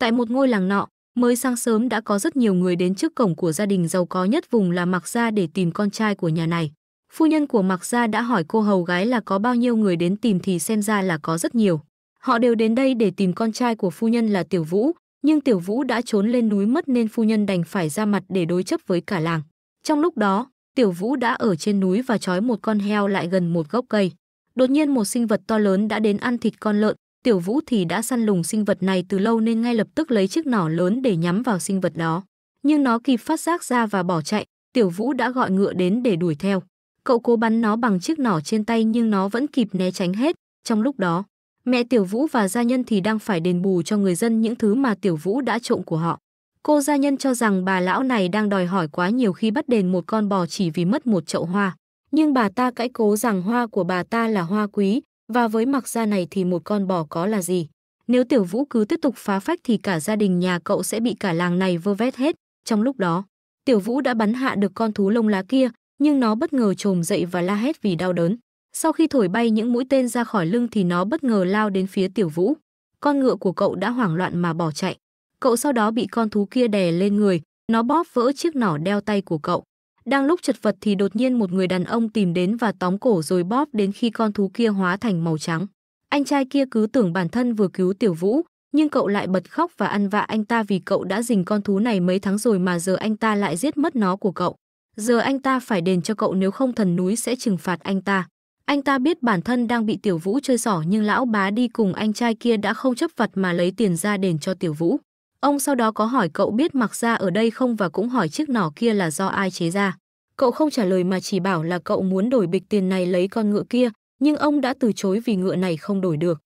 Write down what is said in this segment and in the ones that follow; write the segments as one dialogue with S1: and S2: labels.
S1: Tại một ngôi làng nọ, mới sáng sớm đã có rất nhiều người đến trước cổng của gia đình giàu có nhất vùng là Mạc Gia để tìm con trai của nhà này. Phu nhân của Mạc Gia đã hỏi cô hầu gái là có bao nhiêu người đến tìm thì xem ra là có rất nhiều. Họ đều đến đây để tìm con trai của phu nhân là Tiểu Vũ, nhưng Tiểu Vũ đã trốn lên núi mất nên phu nhân đành phải ra mặt để đối chấp với cả làng. Trong lúc đó, Tiểu Vũ đã ở trên núi và trói một con heo lại gần một gốc cây. Đột nhiên một sinh vật to lớn đã đến ăn thịt con lợn, Tiểu Vũ thì đã săn lùng sinh vật này từ lâu nên ngay lập tức lấy chiếc nỏ lớn để nhắm vào sinh vật đó. Nhưng nó kịp phát giác ra và bỏ chạy, Tiểu Vũ đã gọi ngựa đến để đuổi theo. Cậu cố bắn nó bằng chiếc nỏ trên tay nhưng nó vẫn kịp né tránh hết. Trong lúc đó, mẹ Tiểu Vũ và gia nhân thì đang phải đền bù cho người dân những thứ mà Tiểu Vũ đã trộm của họ. Cô gia nhân cho rằng bà lão này đang đòi hỏi quá nhiều khi bắt đền một con bò chỉ vì mất một chậu hoa. Nhưng bà ta cãi cố rằng hoa của bà ta là hoa quý, và với mặc gia này thì một con bò có là gì? Nếu tiểu vũ cứ tiếp tục phá phách thì cả gia đình nhà cậu sẽ bị cả làng này vơ vét hết. Trong lúc đó, tiểu vũ đã bắn hạ được con thú lông lá kia, nhưng nó bất ngờ trồm dậy và la hét vì đau đớn. Sau khi thổi bay những mũi tên ra khỏi lưng thì nó bất ngờ lao đến phía tiểu vũ. Con ngựa của cậu đã hoảng loạn mà bỏ chạy. Cậu sau đó bị con thú kia đè lên người, nó bóp vỡ chiếc nỏ đeo tay của cậu. Đang lúc chật vật thì đột nhiên một người đàn ông tìm đến và tóm cổ rồi bóp đến khi con thú kia hóa thành màu trắng. Anh trai kia cứ tưởng bản thân vừa cứu Tiểu Vũ, nhưng cậu lại bật khóc và ăn vạ anh ta vì cậu đã dình con thú này mấy tháng rồi mà giờ anh ta lại giết mất nó của cậu. Giờ anh ta phải đền cho cậu nếu không thần núi sẽ trừng phạt anh ta. Anh ta biết bản thân đang bị Tiểu Vũ chơi xỏ nhưng lão bá đi cùng anh trai kia đã không chấp vật mà lấy tiền ra đền cho Tiểu Vũ. Ông sau đó có hỏi cậu biết mặc ra ở đây không và cũng hỏi chiếc nỏ kia là do ai chế ra. Cậu không trả lời mà chỉ bảo là cậu muốn đổi bịch tiền này lấy con ngựa kia, nhưng ông đã từ chối vì ngựa này không đổi được.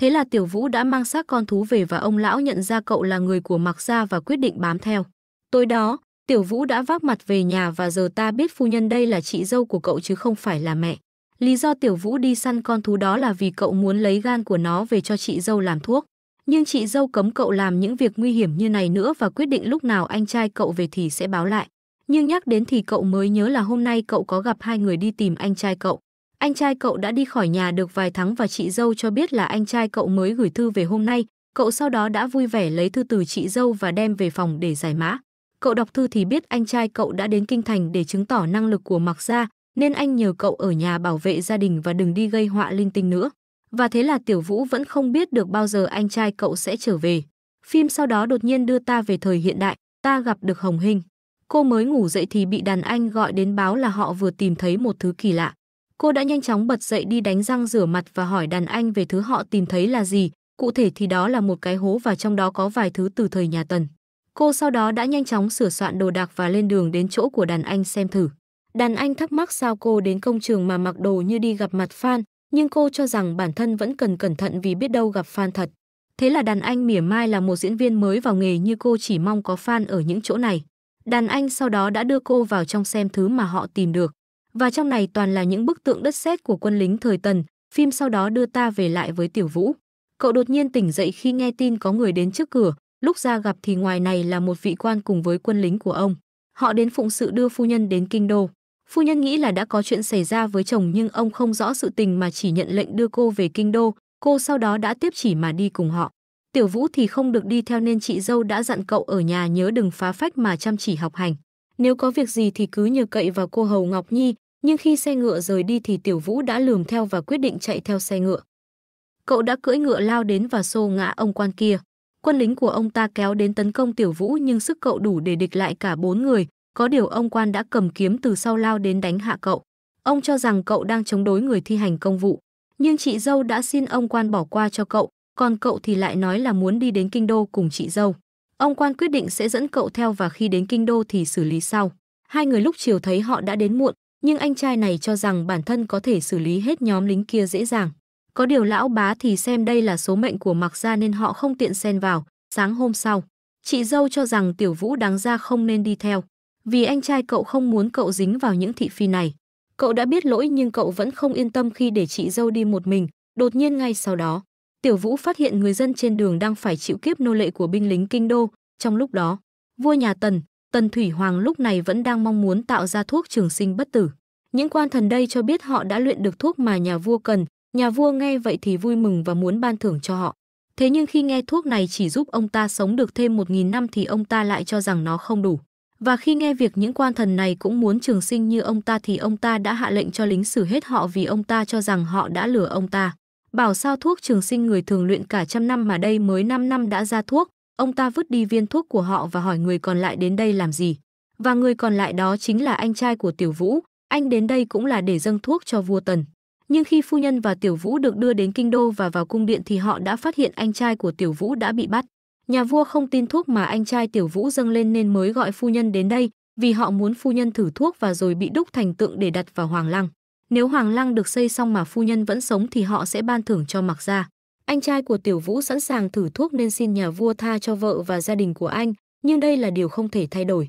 S1: Thế là Tiểu Vũ đã mang xác con thú về và ông lão nhận ra cậu là người của mặc Gia và quyết định bám theo. Tối đó, Tiểu Vũ đã vác mặt về nhà và giờ ta biết phu nhân đây là chị dâu của cậu chứ không phải là mẹ. Lý do Tiểu Vũ đi săn con thú đó là vì cậu muốn lấy gan của nó về cho chị dâu làm thuốc nhưng chị dâu cấm cậu làm những việc nguy hiểm như này nữa và quyết định lúc nào anh trai cậu về thì sẽ báo lại. Nhưng nhắc đến thì cậu mới nhớ là hôm nay cậu có gặp hai người đi tìm anh trai cậu. Anh trai cậu đã đi khỏi nhà được vài tháng và chị dâu cho biết là anh trai cậu mới gửi thư về hôm nay. Cậu sau đó đã vui vẻ lấy thư từ chị dâu và đem về phòng để giải mã. Cậu đọc thư thì biết anh trai cậu đã đến kinh thành để chứng tỏ năng lực của Mặc Gia, nên anh nhờ cậu ở nhà bảo vệ gia đình và đừng đi gây họa linh tinh nữa. Và thế là Tiểu Vũ vẫn không biết được bao giờ anh trai cậu sẽ trở về. Phim sau đó đột nhiên đưa ta về thời hiện đại, ta gặp được Hồng Hinh. Cô mới ngủ dậy thì bị đàn anh gọi đến báo là họ vừa tìm thấy một thứ kỳ lạ. Cô đã nhanh chóng bật dậy đi đánh răng rửa mặt và hỏi đàn anh về thứ họ tìm thấy là gì. Cụ thể thì đó là một cái hố và trong đó có vài thứ từ thời nhà Tần. Cô sau đó đã nhanh chóng sửa soạn đồ đạc và lên đường đến chỗ của đàn anh xem thử. Đàn anh thắc mắc sao cô đến công trường mà mặc đồ như đi gặp mặt fan, nhưng cô cho rằng bản thân vẫn cần cẩn thận vì biết đâu gặp fan thật. Thế là đàn anh mỉa mai là một diễn viên mới vào nghề như cô chỉ mong có fan ở những chỗ này. Đàn anh sau đó đã đưa cô vào trong xem thứ mà họ tìm được. Và trong này toàn là những bức tượng đất sét của quân lính thời tần, phim sau đó đưa ta về lại với Tiểu Vũ. Cậu đột nhiên tỉnh dậy khi nghe tin có người đến trước cửa, lúc ra gặp thì ngoài này là một vị quan cùng với quân lính của ông. Họ đến phụng sự đưa phu nhân đến kinh đô. Phu nhân nghĩ là đã có chuyện xảy ra với chồng nhưng ông không rõ sự tình mà chỉ nhận lệnh đưa cô về kinh đô, cô sau đó đã tiếp chỉ mà đi cùng họ. Tiểu Vũ thì không được đi theo nên chị dâu đã dặn cậu ở nhà nhớ đừng phá phách mà chăm chỉ học hành. Nếu có việc gì thì cứ nhờ cậy vào cô Hầu Ngọc Nhi, nhưng khi xe ngựa rời đi thì Tiểu Vũ đã lườm theo và quyết định chạy theo xe ngựa. Cậu đã cưỡi ngựa lao đến và xô ngã ông quan kia. Quân lính của ông ta kéo đến tấn công Tiểu Vũ nhưng sức cậu đủ để địch lại cả bốn người, có điều ông quan đã cầm kiếm từ sau lao đến đánh hạ cậu. Ông cho rằng cậu đang chống đối người thi hành công vụ. Nhưng chị dâu đã xin ông quan bỏ qua cho cậu, còn cậu thì lại nói là muốn đi đến kinh đô cùng chị dâu. Ông quan quyết định sẽ dẫn cậu theo và khi đến kinh đô thì xử lý sau. Hai người lúc chiều thấy họ đã đến muộn, nhưng anh trai này cho rằng bản thân có thể xử lý hết nhóm lính kia dễ dàng. Có điều lão bá thì xem đây là số mệnh của mặc gia nên họ không tiện xen vào. Sáng hôm sau, chị dâu cho rằng tiểu vũ đáng ra không nên đi theo. Vì anh trai cậu không muốn cậu dính vào những thị phi này. Cậu đã biết lỗi nhưng cậu vẫn không yên tâm khi để chị dâu đi một mình. Đột nhiên ngay sau đó, Tiểu Vũ phát hiện người dân trên đường đang phải chịu kiếp nô lệ của binh lính kinh đô. Trong lúc đó, vua nhà Tần, Tần Thủy Hoàng lúc này vẫn đang mong muốn tạo ra thuốc trường sinh bất tử. Những quan thần đây cho biết họ đã luyện được thuốc mà nhà vua cần, nhà vua nghe vậy thì vui mừng và muốn ban thưởng cho họ. Thế nhưng khi nghe thuốc này chỉ giúp ông ta sống được thêm 1.000 năm thì ông ta lại cho rằng nó không đủ. Và khi nghe việc những quan thần này cũng muốn trường sinh như ông ta thì ông ta đã hạ lệnh cho lính xử hết họ vì ông ta cho rằng họ đã lừa ông ta. Bảo sao thuốc trường sinh người thường luyện cả trăm năm mà đây mới 5 năm đã ra thuốc, ông ta vứt đi viên thuốc của họ và hỏi người còn lại đến đây làm gì. Và người còn lại đó chính là anh trai của Tiểu Vũ, anh đến đây cũng là để dâng thuốc cho vua Tần. Nhưng khi phu nhân và Tiểu Vũ được đưa đến kinh đô và vào cung điện thì họ đã phát hiện anh trai của Tiểu Vũ đã bị bắt. Nhà vua không tin thuốc mà anh trai Tiểu Vũ dâng lên nên mới gọi phu nhân đến đây, vì họ muốn phu nhân thử thuốc và rồi bị đúc thành tượng để đặt vào hoàng lăng. Nếu hoàng lăng được xây xong mà phu nhân vẫn sống thì họ sẽ ban thưởng cho Mặc gia. Anh trai của Tiểu Vũ sẵn sàng thử thuốc nên xin nhà vua tha cho vợ và gia đình của anh, nhưng đây là điều không thể thay đổi.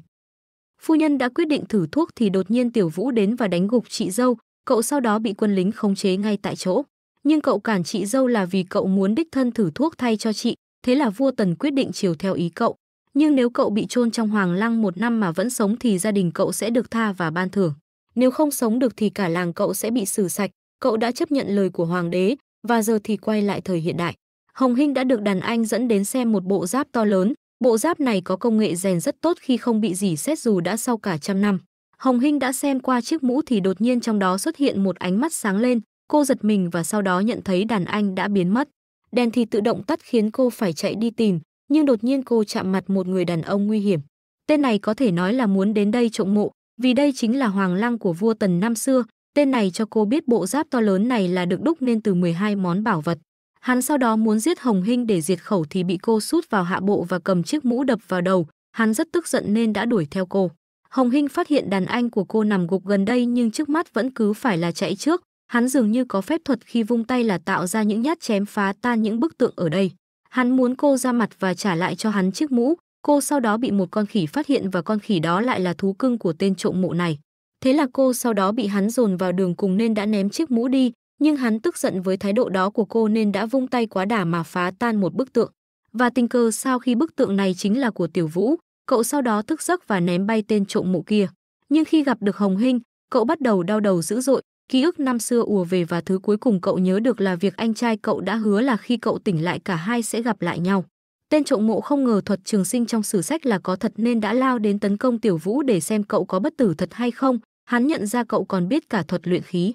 S1: Phu nhân đã quyết định thử thuốc thì đột nhiên Tiểu Vũ đến và đánh gục chị dâu, cậu sau đó bị quân lính khống chế ngay tại chỗ. Nhưng cậu cản chị dâu là vì cậu muốn đích thân thử thuốc thay cho chị, Thế là vua Tần quyết định chiều theo ý cậu. Nhưng nếu cậu bị chôn trong hoàng lăng một năm mà vẫn sống thì gia đình cậu sẽ được tha và ban thưởng. Nếu không sống được thì cả làng cậu sẽ bị xử sạch. Cậu đã chấp nhận lời của hoàng đế và giờ thì quay lại thời hiện đại. Hồng Hinh đã được đàn anh dẫn đến xem một bộ giáp to lớn. Bộ giáp này có công nghệ rèn rất tốt khi không bị dỉ xét dù đã sau cả trăm năm. Hồng Hinh đã xem qua chiếc mũ thì đột nhiên trong đó xuất hiện một ánh mắt sáng lên. Cô giật mình và sau đó nhận thấy đàn anh đã biến mất đèn thì tự động tắt khiến cô phải chạy đi tìm, nhưng đột nhiên cô chạm mặt một người đàn ông nguy hiểm. Tên này có thể nói là muốn đến đây trộm mộ, vì đây chính là hoàng lăng của vua Tần năm xưa. Tên này cho cô biết bộ giáp to lớn này là được đúc nên từ 12 món bảo vật. Hắn sau đó muốn giết Hồng Hinh để diệt khẩu thì bị cô sút vào hạ bộ và cầm chiếc mũ đập vào đầu. Hắn rất tức giận nên đã đuổi theo cô. Hồng Hinh phát hiện đàn anh của cô nằm gục gần đây nhưng trước mắt vẫn cứ phải là chạy trước. Hắn dường như có phép thuật khi vung tay là tạo ra những nhát chém phá tan những bức tượng ở đây. Hắn muốn cô ra mặt và trả lại cho hắn chiếc mũ, cô sau đó bị một con khỉ phát hiện và con khỉ đó lại là thú cưng của tên trộm mộ này. Thế là cô sau đó bị hắn dồn vào đường cùng nên đã ném chiếc mũ đi, nhưng hắn tức giận với thái độ đó của cô nên đã vung tay quá đà mà phá tan một bức tượng. Và tình cờ sau khi bức tượng này chính là của Tiểu Vũ, cậu sau đó thức giấc và ném bay tên trộm mộ kia. Nhưng khi gặp được Hồng Hinh, cậu bắt đầu đau đầu dữ dội, Ký ức năm xưa ùa về và thứ cuối cùng cậu nhớ được là việc anh trai cậu đã hứa là khi cậu tỉnh lại cả hai sẽ gặp lại nhau. Tên trộm mộ không ngờ thuật trường sinh trong sử sách là có thật nên đã lao đến tấn công Tiểu Vũ để xem cậu có bất tử thật hay không. Hắn nhận ra cậu còn biết cả thuật luyện khí.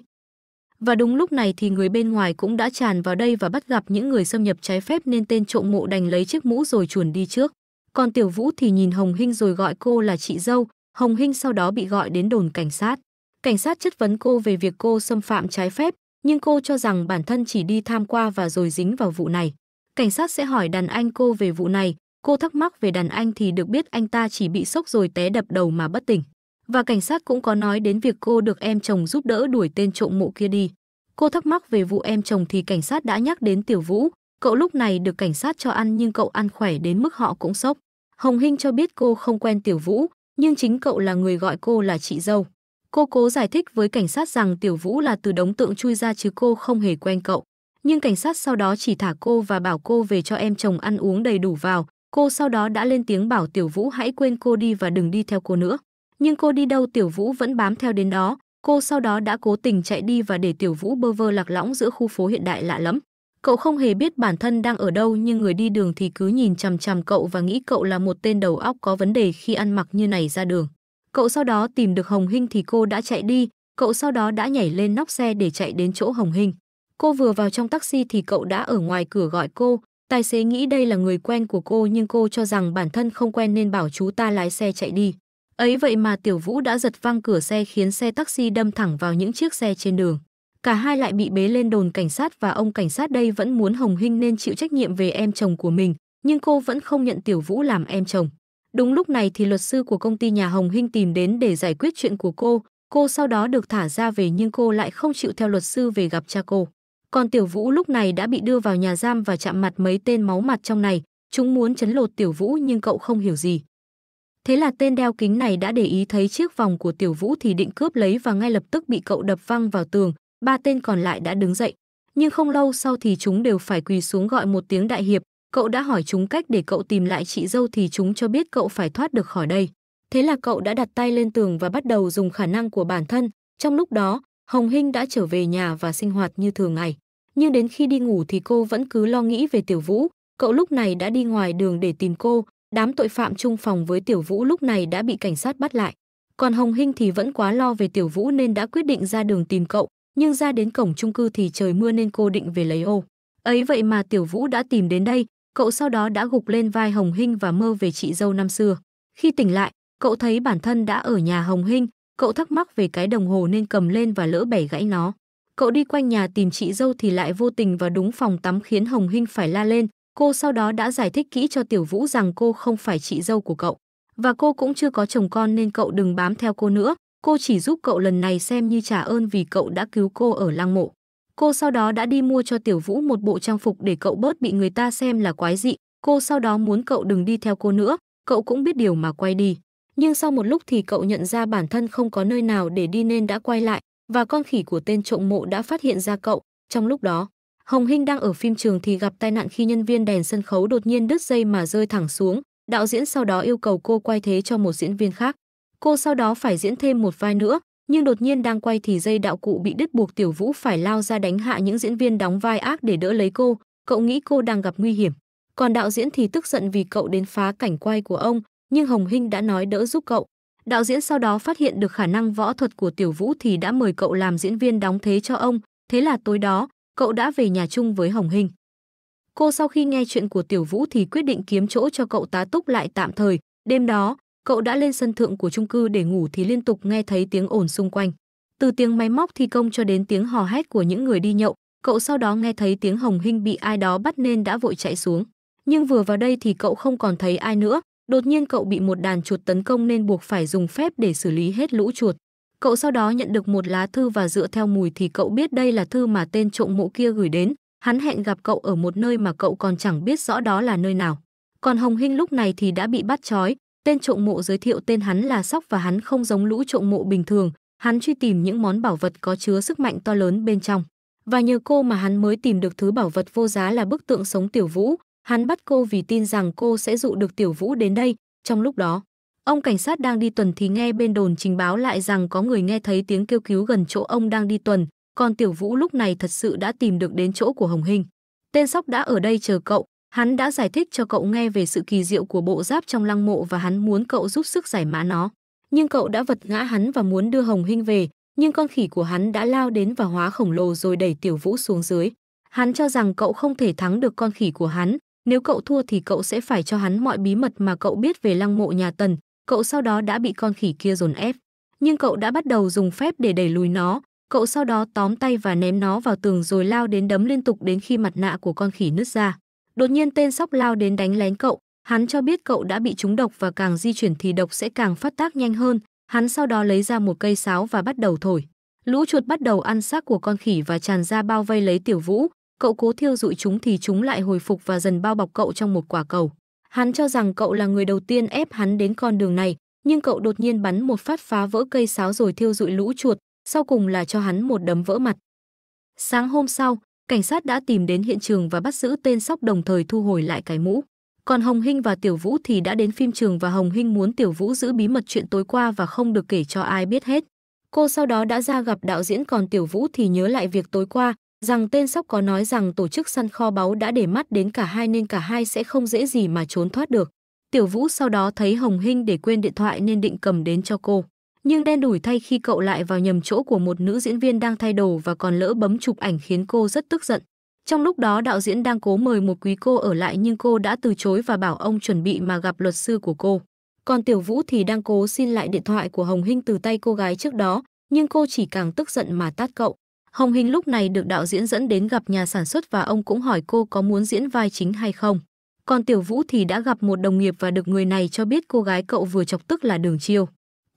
S1: Và đúng lúc này thì người bên ngoài cũng đã tràn vào đây và bắt gặp những người xâm nhập trái phép nên tên trộm mộ đành lấy chiếc mũ rồi chuồn đi trước. Còn Tiểu Vũ thì nhìn Hồng Hinh rồi gọi cô là chị dâu. Hồng Hinh sau đó bị gọi đến đồn cảnh sát. Cảnh sát chất vấn cô về việc cô xâm phạm trái phép, nhưng cô cho rằng bản thân chỉ đi tham qua và rồi dính vào vụ này. Cảnh sát sẽ hỏi đàn anh cô về vụ này, cô thắc mắc về đàn anh thì được biết anh ta chỉ bị sốc rồi té đập đầu mà bất tỉnh. Và cảnh sát cũng có nói đến việc cô được em chồng giúp đỡ đuổi tên trộm mộ kia đi. Cô thắc mắc về vụ em chồng thì cảnh sát đã nhắc đến Tiểu Vũ, cậu lúc này được cảnh sát cho ăn nhưng cậu ăn khỏe đến mức họ cũng sốc. Hồng Hinh cho biết cô không quen Tiểu Vũ, nhưng chính cậu là người gọi cô là chị dâu. Cô cố giải thích với cảnh sát rằng Tiểu Vũ là từ đống tượng chui ra chứ cô không hề quen cậu. Nhưng cảnh sát sau đó chỉ thả cô và bảo cô về cho em chồng ăn uống đầy đủ vào. Cô sau đó đã lên tiếng bảo Tiểu Vũ hãy quên cô đi và đừng đi theo cô nữa. Nhưng cô đi đâu Tiểu Vũ vẫn bám theo đến đó. Cô sau đó đã cố tình chạy đi và để Tiểu Vũ bơ vơ lạc lõng giữa khu phố hiện đại lạ lắm. Cậu không hề biết bản thân đang ở đâu nhưng người đi đường thì cứ nhìn chằm chằm cậu và nghĩ cậu là một tên đầu óc có vấn đề khi ăn mặc như này ra đường. Cậu sau đó tìm được Hồng Hinh thì cô đã chạy đi, cậu sau đó đã nhảy lên nóc xe để chạy đến chỗ Hồng Hinh. Cô vừa vào trong taxi thì cậu đã ở ngoài cửa gọi cô, tài xế nghĩ đây là người quen của cô nhưng cô cho rằng bản thân không quen nên bảo chú ta lái xe chạy đi. Ấy vậy mà Tiểu Vũ đã giật văng cửa xe khiến xe taxi đâm thẳng vào những chiếc xe trên đường. Cả hai lại bị bế lên đồn cảnh sát và ông cảnh sát đây vẫn muốn Hồng Hinh nên chịu trách nhiệm về em chồng của mình, nhưng cô vẫn không nhận Tiểu Vũ làm em chồng. Đúng lúc này thì luật sư của công ty nhà Hồng Hinh tìm đến để giải quyết chuyện của cô, cô sau đó được thả ra về nhưng cô lại không chịu theo luật sư về gặp cha cô. Còn Tiểu Vũ lúc này đã bị đưa vào nhà giam và chạm mặt mấy tên máu mặt trong này, chúng muốn chấn lột Tiểu Vũ nhưng cậu không hiểu gì. Thế là tên đeo kính này đã để ý thấy chiếc vòng của Tiểu Vũ thì định cướp lấy và ngay lập tức bị cậu đập văng vào tường, ba tên còn lại đã đứng dậy. Nhưng không lâu sau thì chúng đều phải quỳ xuống gọi một tiếng đại hiệp, Cậu đã hỏi chúng cách để cậu tìm lại chị dâu thì chúng cho biết cậu phải thoát được khỏi đây. Thế là cậu đã đặt tay lên tường và bắt đầu dùng khả năng của bản thân. Trong lúc đó, Hồng Hinh đã trở về nhà và sinh hoạt như thường ngày. Nhưng đến khi đi ngủ thì cô vẫn cứ lo nghĩ về Tiểu Vũ. Cậu lúc này đã đi ngoài đường để tìm cô. Đám tội phạm chung phòng với Tiểu Vũ lúc này đã bị cảnh sát bắt lại. Còn Hồng Hinh thì vẫn quá lo về Tiểu Vũ nên đã quyết định ra đường tìm cậu. Nhưng ra đến cổng chung cư thì trời mưa nên cô định về lấy ô. Ấy vậy mà Tiểu Vũ đã tìm đến đây, cậu sau đó đã gục lên vai Hồng Hinh và mơ về chị dâu năm xưa. Khi tỉnh lại, cậu thấy bản thân đã ở nhà Hồng Hinh, cậu thắc mắc về cái đồng hồ nên cầm lên và lỡ bẻ gãy nó. Cậu đi quanh nhà tìm chị dâu thì lại vô tình vào đúng phòng tắm khiến Hồng Hinh phải la lên. Cô sau đó đã giải thích kỹ cho Tiểu Vũ rằng cô không phải chị dâu của cậu. Và cô cũng chưa có chồng con nên cậu đừng bám theo cô nữa. Cô chỉ giúp cậu lần này xem như trả ơn vì cậu đã cứu cô ở lăng mộ. Cô sau đó đã đi mua cho Tiểu Vũ một bộ trang phục để cậu bớt bị người ta xem là quái dị. Cô sau đó muốn cậu đừng đi theo cô nữa, cậu cũng biết điều mà quay đi. Nhưng sau một lúc thì cậu nhận ra bản thân không có nơi nào để đi nên đã quay lại và con khỉ của tên trộm mộ đã phát hiện ra cậu. Trong lúc đó, Hồng Hinh đang ở phim trường thì gặp tai nạn khi nhân viên đèn sân khấu đột nhiên đứt dây mà rơi thẳng xuống. Đạo diễn sau đó yêu cầu cô quay thế cho một diễn viên khác. Cô sau đó phải diễn thêm một vai nữa, nhưng đột nhiên đang quay thì dây đạo cụ bị đứt buộc Tiểu Vũ phải lao ra đánh hạ những diễn viên đóng vai ác để đỡ lấy cô, cậu nghĩ cô đang gặp nguy hiểm. Còn đạo diễn thì tức giận vì cậu đến phá cảnh quay của ông, nhưng Hồng Hinh đã nói đỡ giúp cậu. Đạo diễn sau đó phát hiện được khả năng võ thuật của Tiểu Vũ thì đã mời cậu làm diễn viên đóng thế cho ông, thế là tối đó, cậu đã về nhà chung với Hồng Hinh. Cô sau khi nghe chuyện của Tiểu Vũ thì quyết định kiếm chỗ cho cậu tá túc lại tạm thời, đêm đó, Cậu đã lên sân thượng của chung cư để ngủ thì liên tục nghe thấy tiếng ồn xung quanh. Từ tiếng máy móc thi công cho đến tiếng hò hét của những người đi nhậu, cậu sau đó nghe thấy tiếng Hồng Hinh bị ai đó bắt nên đã vội chạy xuống. Nhưng vừa vào đây thì cậu không còn thấy ai nữa, đột nhiên cậu bị một đàn chuột tấn công nên buộc phải dùng phép để xử lý hết lũ chuột. Cậu sau đó nhận được một lá thư và dựa theo mùi thì cậu biết đây là thư mà tên trộm mộ kia gửi đến, hắn hẹn gặp cậu ở một nơi mà cậu còn chẳng biết rõ đó là nơi nào. Còn Hồng Hinh lúc này thì đã bị bắt trói, Tên trộm mộ giới thiệu tên hắn là Sóc và hắn không giống lũ trộm mộ bình thường, hắn truy tìm những món bảo vật có chứa sức mạnh to lớn bên trong. Và nhờ cô mà hắn mới tìm được thứ bảo vật vô giá là bức tượng sống Tiểu Vũ, hắn bắt cô vì tin rằng cô sẽ dụ được Tiểu Vũ đến đây, trong lúc đó, ông cảnh sát đang đi tuần thì nghe bên đồn trình báo lại rằng có người nghe thấy tiếng kêu cứu gần chỗ ông đang đi tuần, còn Tiểu Vũ lúc này thật sự đã tìm được đến chỗ của Hồng Hinh. Tên Sóc đã ở đây chờ cậu, Hắn đã giải thích cho cậu nghe về sự kỳ diệu của bộ giáp trong lăng mộ và hắn muốn cậu giúp sức giải mã nó. Nhưng cậu đã vật ngã hắn và muốn đưa Hồng Hinh về, nhưng con khỉ của hắn đã lao đến và hóa khổng lồ rồi đẩy Tiểu Vũ xuống dưới. Hắn cho rằng cậu không thể thắng được con khỉ của hắn, nếu cậu thua thì cậu sẽ phải cho hắn mọi bí mật mà cậu biết về lăng mộ nhà Tần, cậu sau đó đã bị con khỉ kia dồn ép. Nhưng cậu đã bắt đầu dùng phép để đẩy lùi nó, cậu sau đó tóm tay và ném nó vào tường rồi lao đến đấm liên tục đến khi mặt nạ của con khỉ nứt ra. Đột nhiên tên sóc lao đến đánh lén cậu, hắn cho biết cậu đã bị trúng độc và càng di chuyển thì độc sẽ càng phát tác nhanh hơn. Hắn sau đó lấy ra một cây sáo và bắt đầu thổi. Lũ chuột bắt đầu ăn xác của con khỉ và tràn ra bao vây lấy Tiểu Vũ. Cậu cố thiêu dụi chúng thì chúng lại hồi phục và dần bao bọc cậu trong một quả cầu. Hắn cho rằng cậu là người đầu tiên ép hắn đến con đường này, nhưng cậu đột nhiên bắn một phát phá vỡ cây sáo rồi thiêu dụi lũ chuột, sau cùng là cho hắn một đấm vỡ mặt. Sáng hôm sau, cảnh sát đã tìm đến hiện trường và bắt giữ tên sóc đồng thời thu hồi lại cái mũ. Còn Hồng Hinh và Tiểu Vũ thì đã đến phim trường và Hồng Hinh muốn Tiểu Vũ giữ bí mật chuyện tối qua và không được kể cho ai biết hết. Cô sau đó đã ra gặp đạo diễn còn Tiểu Vũ thì nhớ lại việc tối qua, rằng tên sóc có nói rằng tổ chức săn kho báu đã để mắt đến cả hai nên cả hai sẽ không dễ gì mà trốn thoát được. Tiểu Vũ sau đó thấy Hồng Hinh để quên điện thoại nên định cầm đến cho cô. Nhưng đen đủi thay khi cậu lại vào nhầm chỗ của một nữ diễn viên đang thay đồ và còn lỡ bấm chụp ảnh khiến cô rất tức giận. Trong lúc đó đạo diễn đang cố mời một quý cô ở lại nhưng cô đã từ chối và bảo ông chuẩn bị mà gặp luật sư của cô. Còn Tiểu Vũ thì đang cố xin lại điện thoại của Hồng Hinh từ tay cô gái trước đó, nhưng cô chỉ càng tức giận mà tát cậu. Hồng Hinh lúc này được đạo diễn dẫn đến gặp nhà sản xuất và ông cũng hỏi cô có muốn diễn vai chính hay không. Còn Tiểu Vũ thì đã gặp một đồng nghiệp và được người này cho biết cô gái cậu vừa chọc tức là Đường Chiêu.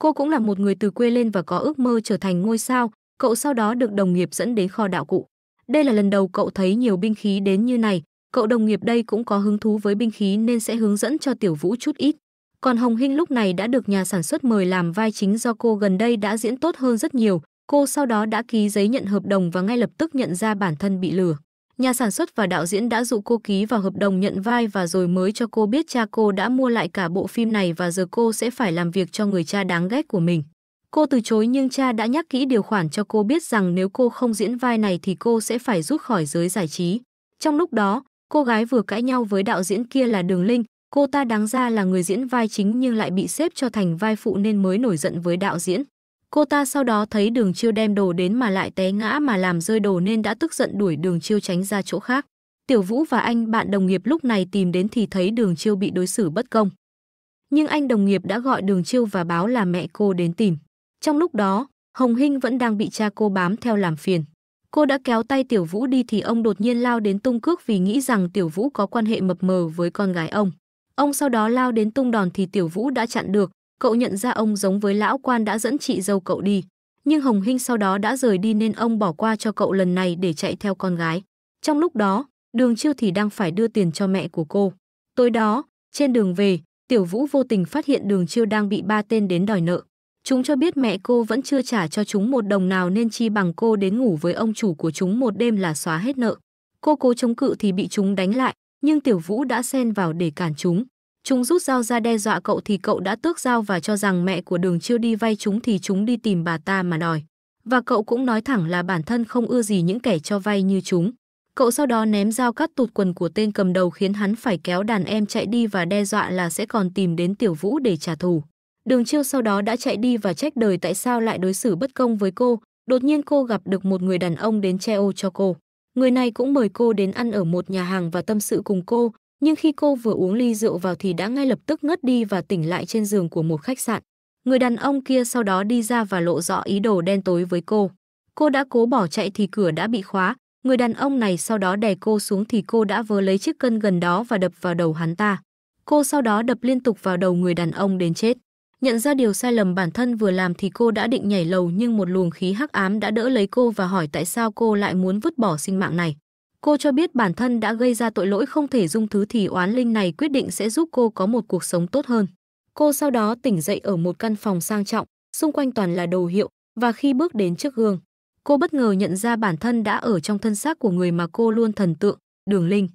S1: Cô cũng là một người từ quê lên và có ước mơ trở thành ngôi sao, cậu sau đó được đồng nghiệp dẫn đến kho đạo cụ. Đây là lần đầu cậu thấy nhiều binh khí đến như này, cậu đồng nghiệp đây cũng có hứng thú với binh khí nên sẽ hướng dẫn cho Tiểu Vũ chút ít. Còn Hồng Hinh lúc này đã được nhà sản xuất mời làm vai chính do cô gần đây đã diễn tốt hơn rất nhiều, cô sau đó đã ký giấy nhận hợp đồng và ngay lập tức nhận ra bản thân bị lừa nhà sản xuất và đạo diễn đã dụ cô ký vào hợp đồng nhận vai và rồi mới cho cô biết cha cô đã mua lại cả bộ phim này và giờ cô sẽ phải làm việc cho người cha đáng ghét của mình. Cô từ chối nhưng cha đã nhắc kỹ điều khoản cho cô biết rằng nếu cô không diễn vai này thì cô sẽ phải rút khỏi giới giải trí. Trong lúc đó, cô gái vừa cãi nhau với đạo diễn kia là Đường Linh, cô ta đáng ra là người diễn vai chính nhưng lại bị xếp cho thành vai phụ nên mới nổi giận với đạo diễn. Cô ta sau đó thấy đường chiêu đem đồ đến mà lại té ngã mà làm rơi đồ nên đã tức giận đuổi đường chiêu tránh ra chỗ khác. Tiểu Vũ và anh bạn đồng nghiệp lúc này tìm đến thì thấy đường chiêu bị đối xử bất công. Nhưng anh đồng nghiệp đã gọi đường chiêu và báo là mẹ cô đến tìm. Trong lúc đó, Hồng Hinh vẫn đang bị cha cô bám theo làm phiền. Cô đã kéo tay Tiểu Vũ đi thì ông đột nhiên lao đến tung cước vì nghĩ rằng Tiểu Vũ có quan hệ mập mờ với con gái ông. Ông sau đó lao đến tung đòn thì Tiểu Vũ đã chặn được, cậu nhận ra ông giống với lão quan đã dẫn chị dâu cậu đi. Nhưng Hồng Hinh sau đó đã rời đi nên ông bỏ qua cho cậu lần này để chạy theo con gái. Trong lúc đó, đường chiêu thì đang phải đưa tiền cho mẹ của cô. Tối đó, trên đường về, Tiểu Vũ vô tình phát hiện đường chiêu đang bị ba tên đến đòi nợ. Chúng cho biết mẹ cô vẫn chưa trả cho chúng một đồng nào nên chi bằng cô đến ngủ với ông chủ của chúng một đêm là xóa hết nợ. Cô cố chống cự thì bị chúng đánh lại, nhưng Tiểu Vũ đã xen vào để cản chúng. Chúng rút dao ra đe dọa cậu thì cậu đã tước dao và cho rằng mẹ của đường chưa đi vay chúng thì chúng đi tìm bà ta mà đòi. Và cậu cũng nói thẳng là bản thân không ưa gì những kẻ cho vay như chúng. Cậu sau đó ném dao cắt tụt quần của tên cầm đầu khiến hắn phải kéo đàn em chạy đi và đe dọa là sẽ còn tìm đến Tiểu Vũ để trả thù. Đường Chiêu sau đó đã chạy đi và trách đời tại sao lại đối xử bất công với cô. Đột nhiên cô gặp được một người đàn ông đến che ô cho cô. Người này cũng mời cô đến ăn ở một nhà hàng và tâm sự cùng cô, nhưng khi cô vừa uống ly rượu vào thì đã ngay lập tức ngất đi và tỉnh lại trên giường của một khách sạn. Người đàn ông kia sau đó đi ra và lộ rõ ý đồ đen tối với cô. Cô đã cố bỏ chạy thì cửa đã bị khóa, người đàn ông này sau đó đè cô xuống thì cô đã vớ lấy chiếc cân gần đó và đập vào đầu hắn ta. Cô sau đó đập liên tục vào đầu người đàn ông đến chết. Nhận ra điều sai lầm bản thân vừa làm thì cô đã định nhảy lầu nhưng một luồng khí hắc ám đã đỡ lấy cô và hỏi tại sao cô lại muốn vứt bỏ sinh mạng này. Cô cho biết bản thân đã gây ra tội lỗi không thể dung thứ thì oán linh này quyết định sẽ giúp cô có một cuộc sống tốt hơn. Cô sau đó tỉnh dậy ở một căn phòng sang trọng, xung quanh toàn là đồ hiệu, và khi bước đến trước gương, cô bất ngờ nhận ra bản thân đã ở trong thân xác của người mà cô luôn thần tượng, Đường Linh.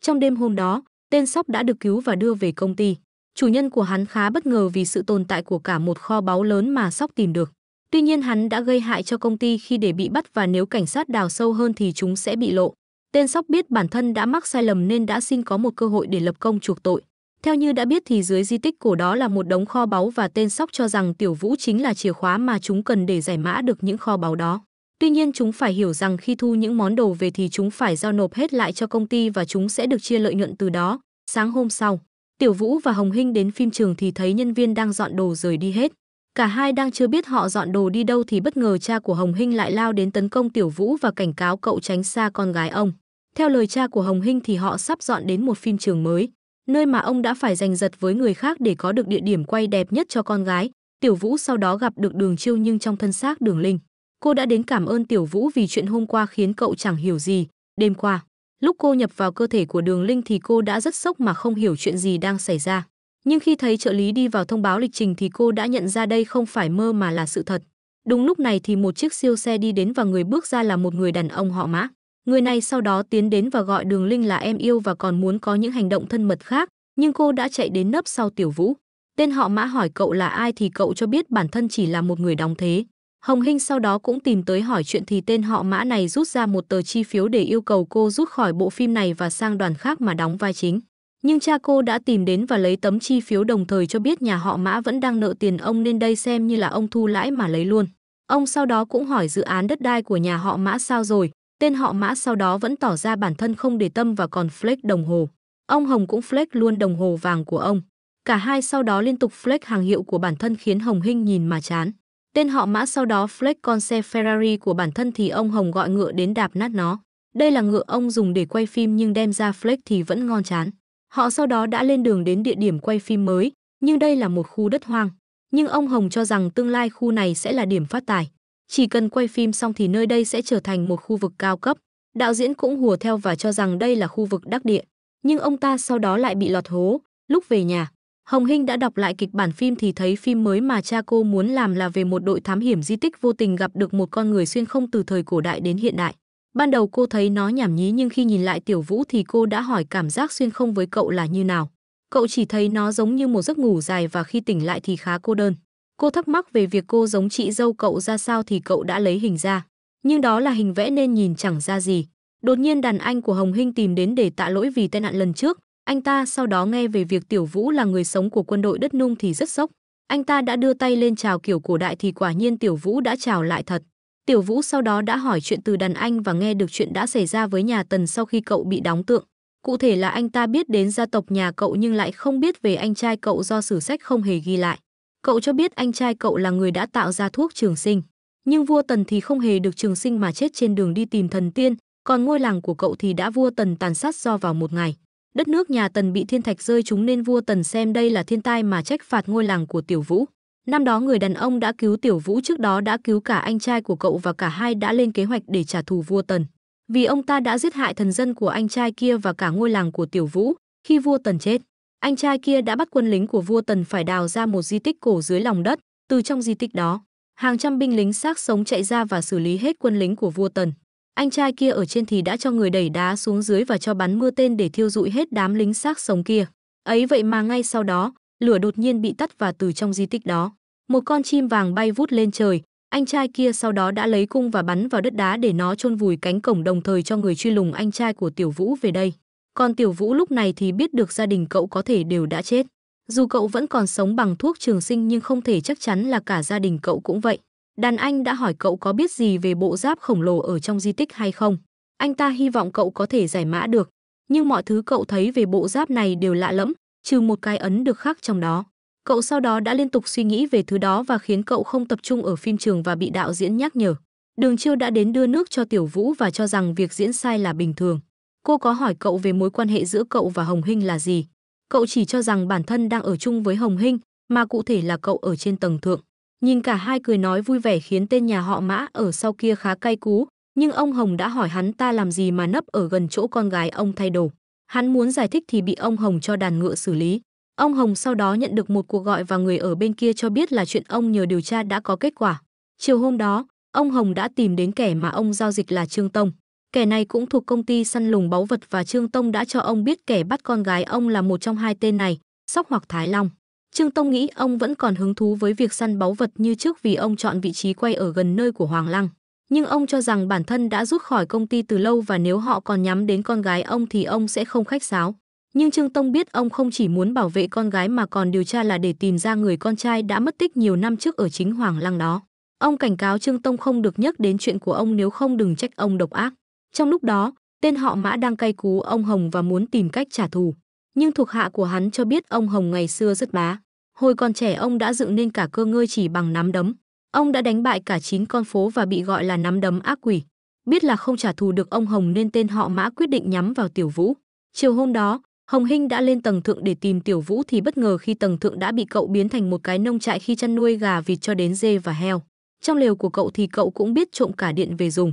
S1: Trong đêm hôm đó, tên Sóc đã được cứu và đưa về công ty. Chủ nhân của hắn khá bất ngờ vì sự tồn tại của cả một kho báu lớn mà Sóc tìm được. Tuy nhiên hắn đã gây hại cho công ty khi để bị bắt và nếu cảnh sát đào sâu hơn thì chúng sẽ bị lộ. Tên Sóc biết bản thân đã mắc sai lầm nên đã xin có một cơ hội để lập công chuộc tội. Theo như đã biết thì dưới di tích cổ đó là một đống kho báu và tên Sóc cho rằng Tiểu Vũ chính là chìa khóa mà chúng cần để giải mã được những kho báu đó. Tuy nhiên chúng phải hiểu rằng khi thu những món đồ về thì chúng phải giao nộp hết lại cho công ty và chúng sẽ được chia lợi nhuận từ đó. Sáng hôm sau, Tiểu Vũ và Hồng Hinh đến phim trường thì thấy nhân viên đang dọn đồ rời đi hết. Cả hai đang chưa biết họ dọn đồ đi đâu thì bất ngờ cha của Hồng Hinh lại lao đến tấn công Tiểu Vũ và cảnh cáo cậu tránh xa con gái ông. Theo lời cha của Hồng Hinh thì họ sắp dọn đến một phim trường mới, nơi mà ông đã phải giành giật với người khác để có được địa điểm quay đẹp nhất cho con gái. Tiểu Vũ sau đó gặp được Đường Chiêu nhưng trong thân xác Đường Linh. Cô đã đến cảm ơn Tiểu Vũ vì chuyện hôm qua khiến cậu chẳng hiểu gì. Đêm qua, lúc cô nhập vào cơ thể của Đường Linh thì cô đã rất sốc mà không hiểu chuyện gì đang xảy ra. Nhưng khi thấy trợ lý đi vào thông báo lịch trình thì cô đã nhận ra đây không phải mơ mà là sự thật. Đúng lúc này thì một chiếc siêu xe đi đến và người bước ra là một người đàn ông họ Mã. Người này sau đó tiến đến và gọi Đường Linh là em yêu và còn muốn có những hành động thân mật khác, nhưng cô đã chạy đến nấp sau Tiểu Vũ. Tên họ Mã hỏi cậu là ai thì cậu cho biết bản thân chỉ là một người đóng thế. Hồng Hinh sau đó cũng tìm tới hỏi chuyện thì tên họ Mã này rút ra một tờ chi phiếu để yêu cầu cô rút khỏi bộ phim này và sang đoàn khác mà đóng vai chính. Nhưng cha cô đã tìm đến và lấy tấm chi phiếu đồng thời cho biết nhà họ Mã vẫn đang nợ tiền ông nên đây xem như là ông thu lãi mà lấy luôn. Ông sau đó cũng hỏi dự án đất đai của nhà họ Mã sao rồi, Tên họ Mã sau đó vẫn tỏ ra bản thân không để tâm và còn flex đồng hồ. Ông Hồng cũng flex luôn đồng hồ vàng của ông. Cả hai sau đó liên tục flex hàng hiệu của bản thân khiến Hồng Hinh nhìn mà chán. Tên họ Mã sau đó flex con xe Ferrari của bản thân thì ông Hồng gọi ngựa đến đạp nát nó. Đây là ngựa ông dùng để quay phim nhưng đem ra flex thì vẫn ngon chán. Họ sau đó đã lên đường đến địa điểm quay phim mới, nhưng đây là một khu đất hoang. Nhưng ông Hồng cho rằng tương lai khu này sẽ là điểm phát tài. Chỉ cần quay phim xong thì nơi đây sẽ trở thành một khu vực cao cấp. Đạo diễn cũng hùa theo và cho rằng đây là khu vực đắc địa. Nhưng ông ta sau đó lại bị lọt hố. Lúc về nhà, Hồng Hinh đã đọc lại kịch bản phim thì thấy phim mới mà cha cô muốn làm là về một đội thám hiểm di tích vô tình gặp được một con người xuyên không từ thời cổ đại đến hiện đại. Ban đầu cô thấy nó nhảm nhí nhưng khi nhìn lại Tiểu Vũ thì cô đã hỏi cảm giác xuyên không với cậu là như nào. Cậu chỉ thấy nó giống như một giấc ngủ dài và khi tỉnh lại thì khá cô đơn. Cô thắc mắc về việc cô giống chị dâu cậu ra sao thì cậu đã lấy hình ra. Nhưng đó là hình vẽ nên nhìn chẳng ra gì. Đột nhiên đàn anh của Hồng Hinh tìm đến để tạ lỗi vì tai nạn lần trước. Anh ta sau đó nghe về việc Tiểu Vũ là người sống của quân đội đất nung thì rất sốc. Anh ta đã đưa tay lên chào kiểu cổ đại thì quả nhiên Tiểu Vũ đã chào lại thật. Tiểu Vũ sau đó đã hỏi chuyện từ đàn anh và nghe được chuyện đã xảy ra với nhà Tần sau khi cậu bị đóng tượng. Cụ thể là anh ta biết đến gia tộc nhà cậu nhưng lại không biết về anh trai cậu do sử sách không hề ghi lại. Cậu cho biết anh trai cậu là người đã tạo ra thuốc trường sinh. Nhưng vua Tần thì không hề được trường sinh mà chết trên đường đi tìm thần tiên, còn ngôi làng của cậu thì đã vua Tần tàn sát do vào một ngày. Đất nước nhà Tần bị thiên thạch rơi chúng nên vua Tần xem đây là thiên tai mà trách phạt ngôi làng của Tiểu Vũ. Năm đó người đàn ông đã cứu Tiểu Vũ trước đó đã cứu cả anh trai của cậu và cả hai đã lên kế hoạch để trả thù vua Tần. Vì ông ta đã giết hại thần dân của anh trai kia và cả ngôi làng của Tiểu Vũ khi vua Tần chết. Anh trai kia đã bắt quân lính của vua Tần phải đào ra một di tích cổ dưới lòng đất, từ trong di tích đó, hàng trăm binh lính xác sống chạy ra và xử lý hết quân lính của vua Tần. Anh trai kia ở trên thì đã cho người đẩy đá xuống dưới và cho bắn mưa tên để thiêu dụi hết đám lính xác sống kia. Ấy vậy mà ngay sau đó, lửa đột nhiên bị tắt và từ trong di tích đó, một con chim vàng bay vút lên trời, anh trai kia sau đó đã lấy cung và bắn vào đất đá để nó chôn vùi cánh cổng đồng thời cho người truy lùng anh trai của Tiểu Vũ về đây. Còn Tiểu Vũ lúc này thì biết được gia đình cậu có thể đều đã chết. Dù cậu vẫn còn sống bằng thuốc trường sinh nhưng không thể chắc chắn là cả gia đình cậu cũng vậy. Đàn anh đã hỏi cậu có biết gì về bộ giáp khổng lồ ở trong di tích hay không. Anh ta hy vọng cậu có thể giải mã được. Nhưng mọi thứ cậu thấy về bộ giáp này đều lạ lẫm, trừ một cái ấn được khắc trong đó. Cậu sau đó đã liên tục suy nghĩ về thứ đó và khiến cậu không tập trung ở phim trường và bị đạo diễn nhắc nhở. Đường Chiêu đã đến đưa nước cho Tiểu Vũ và cho rằng việc diễn sai là bình thường. Cô có hỏi cậu về mối quan hệ giữa cậu và Hồng Hinh là gì. Cậu chỉ cho rằng bản thân đang ở chung với Hồng Hinh, mà cụ thể là cậu ở trên tầng thượng. Nhìn cả hai cười nói vui vẻ khiến tên nhà họ Mã ở sau kia khá cay cú, nhưng ông Hồng đã hỏi hắn ta làm gì mà nấp ở gần chỗ con gái ông thay đồ. Hắn muốn giải thích thì bị ông Hồng cho đàn ngựa xử lý. Ông Hồng sau đó nhận được một cuộc gọi và người ở bên kia cho biết là chuyện ông nhờ điều tra đã có kết quả. Chiều hôm đó, ông Hồng đã tìm đến kẻ mà ông giao dịch là Trương Tông. Kẻ này cũng thuộc công ty săn lùng báu vật và Trương Tông đã cho ông biết kẻ bắt con gái ông là một trong hai tên này, Sóc hoặc Thái Long. Trương Tông nghĩ ông vẫn còn hứng thú với việc săn báu vật như trước vì ông chọn vị trí quay ở gần nơi của Hoàng Lăng. Nhưng ông cho rằng bản thân đã rút khỏi công ty từ lâu và nếu họ còn nhắm đến con gái ông thì ông sẽ không khách sáo. Nhưng Trương Tông biết ông không chỉ muốn bảo vệ con gái mà còn điều tra là để tìm ra người con trai đã mất tích nhiều năm trước ở chính Hoàng Lăng đó. Ông cảnh cáo Trương Tông không được nhắc đến chuyện của ông nếu không đừng trách ông độc ác. Trong lúc đó, tên họ Mã đang cay cú ông Hồng và muốn tìm cách trả thù. Nhưng thuộc hạ của hắn cho biết ông Hồng ngày xưa rất bá. Hồi còn trẻ ông đã dựng nên cả cơ ngơi chỉ bằng nắm đấm. Ông đã đánh bại cả chín con phố và bị gọi là nắm đấm ác quỷ. Biết là không trả thù được ông Hồng nên tên họ Mã quyết định nhắm vào Tiểu Vũ. Chiều hôm đó, Hồng Hinh đã lên tầng thượng để tìm Tiểu Vũ thì bất ngờ khi tầng thượng đã bị cậu biến thành một cái nông trại khi chăn nuôi gà vịt cho đến dê và heo. Trong lều của cậu thì cậu cũng biết trộm cả điện về dùng.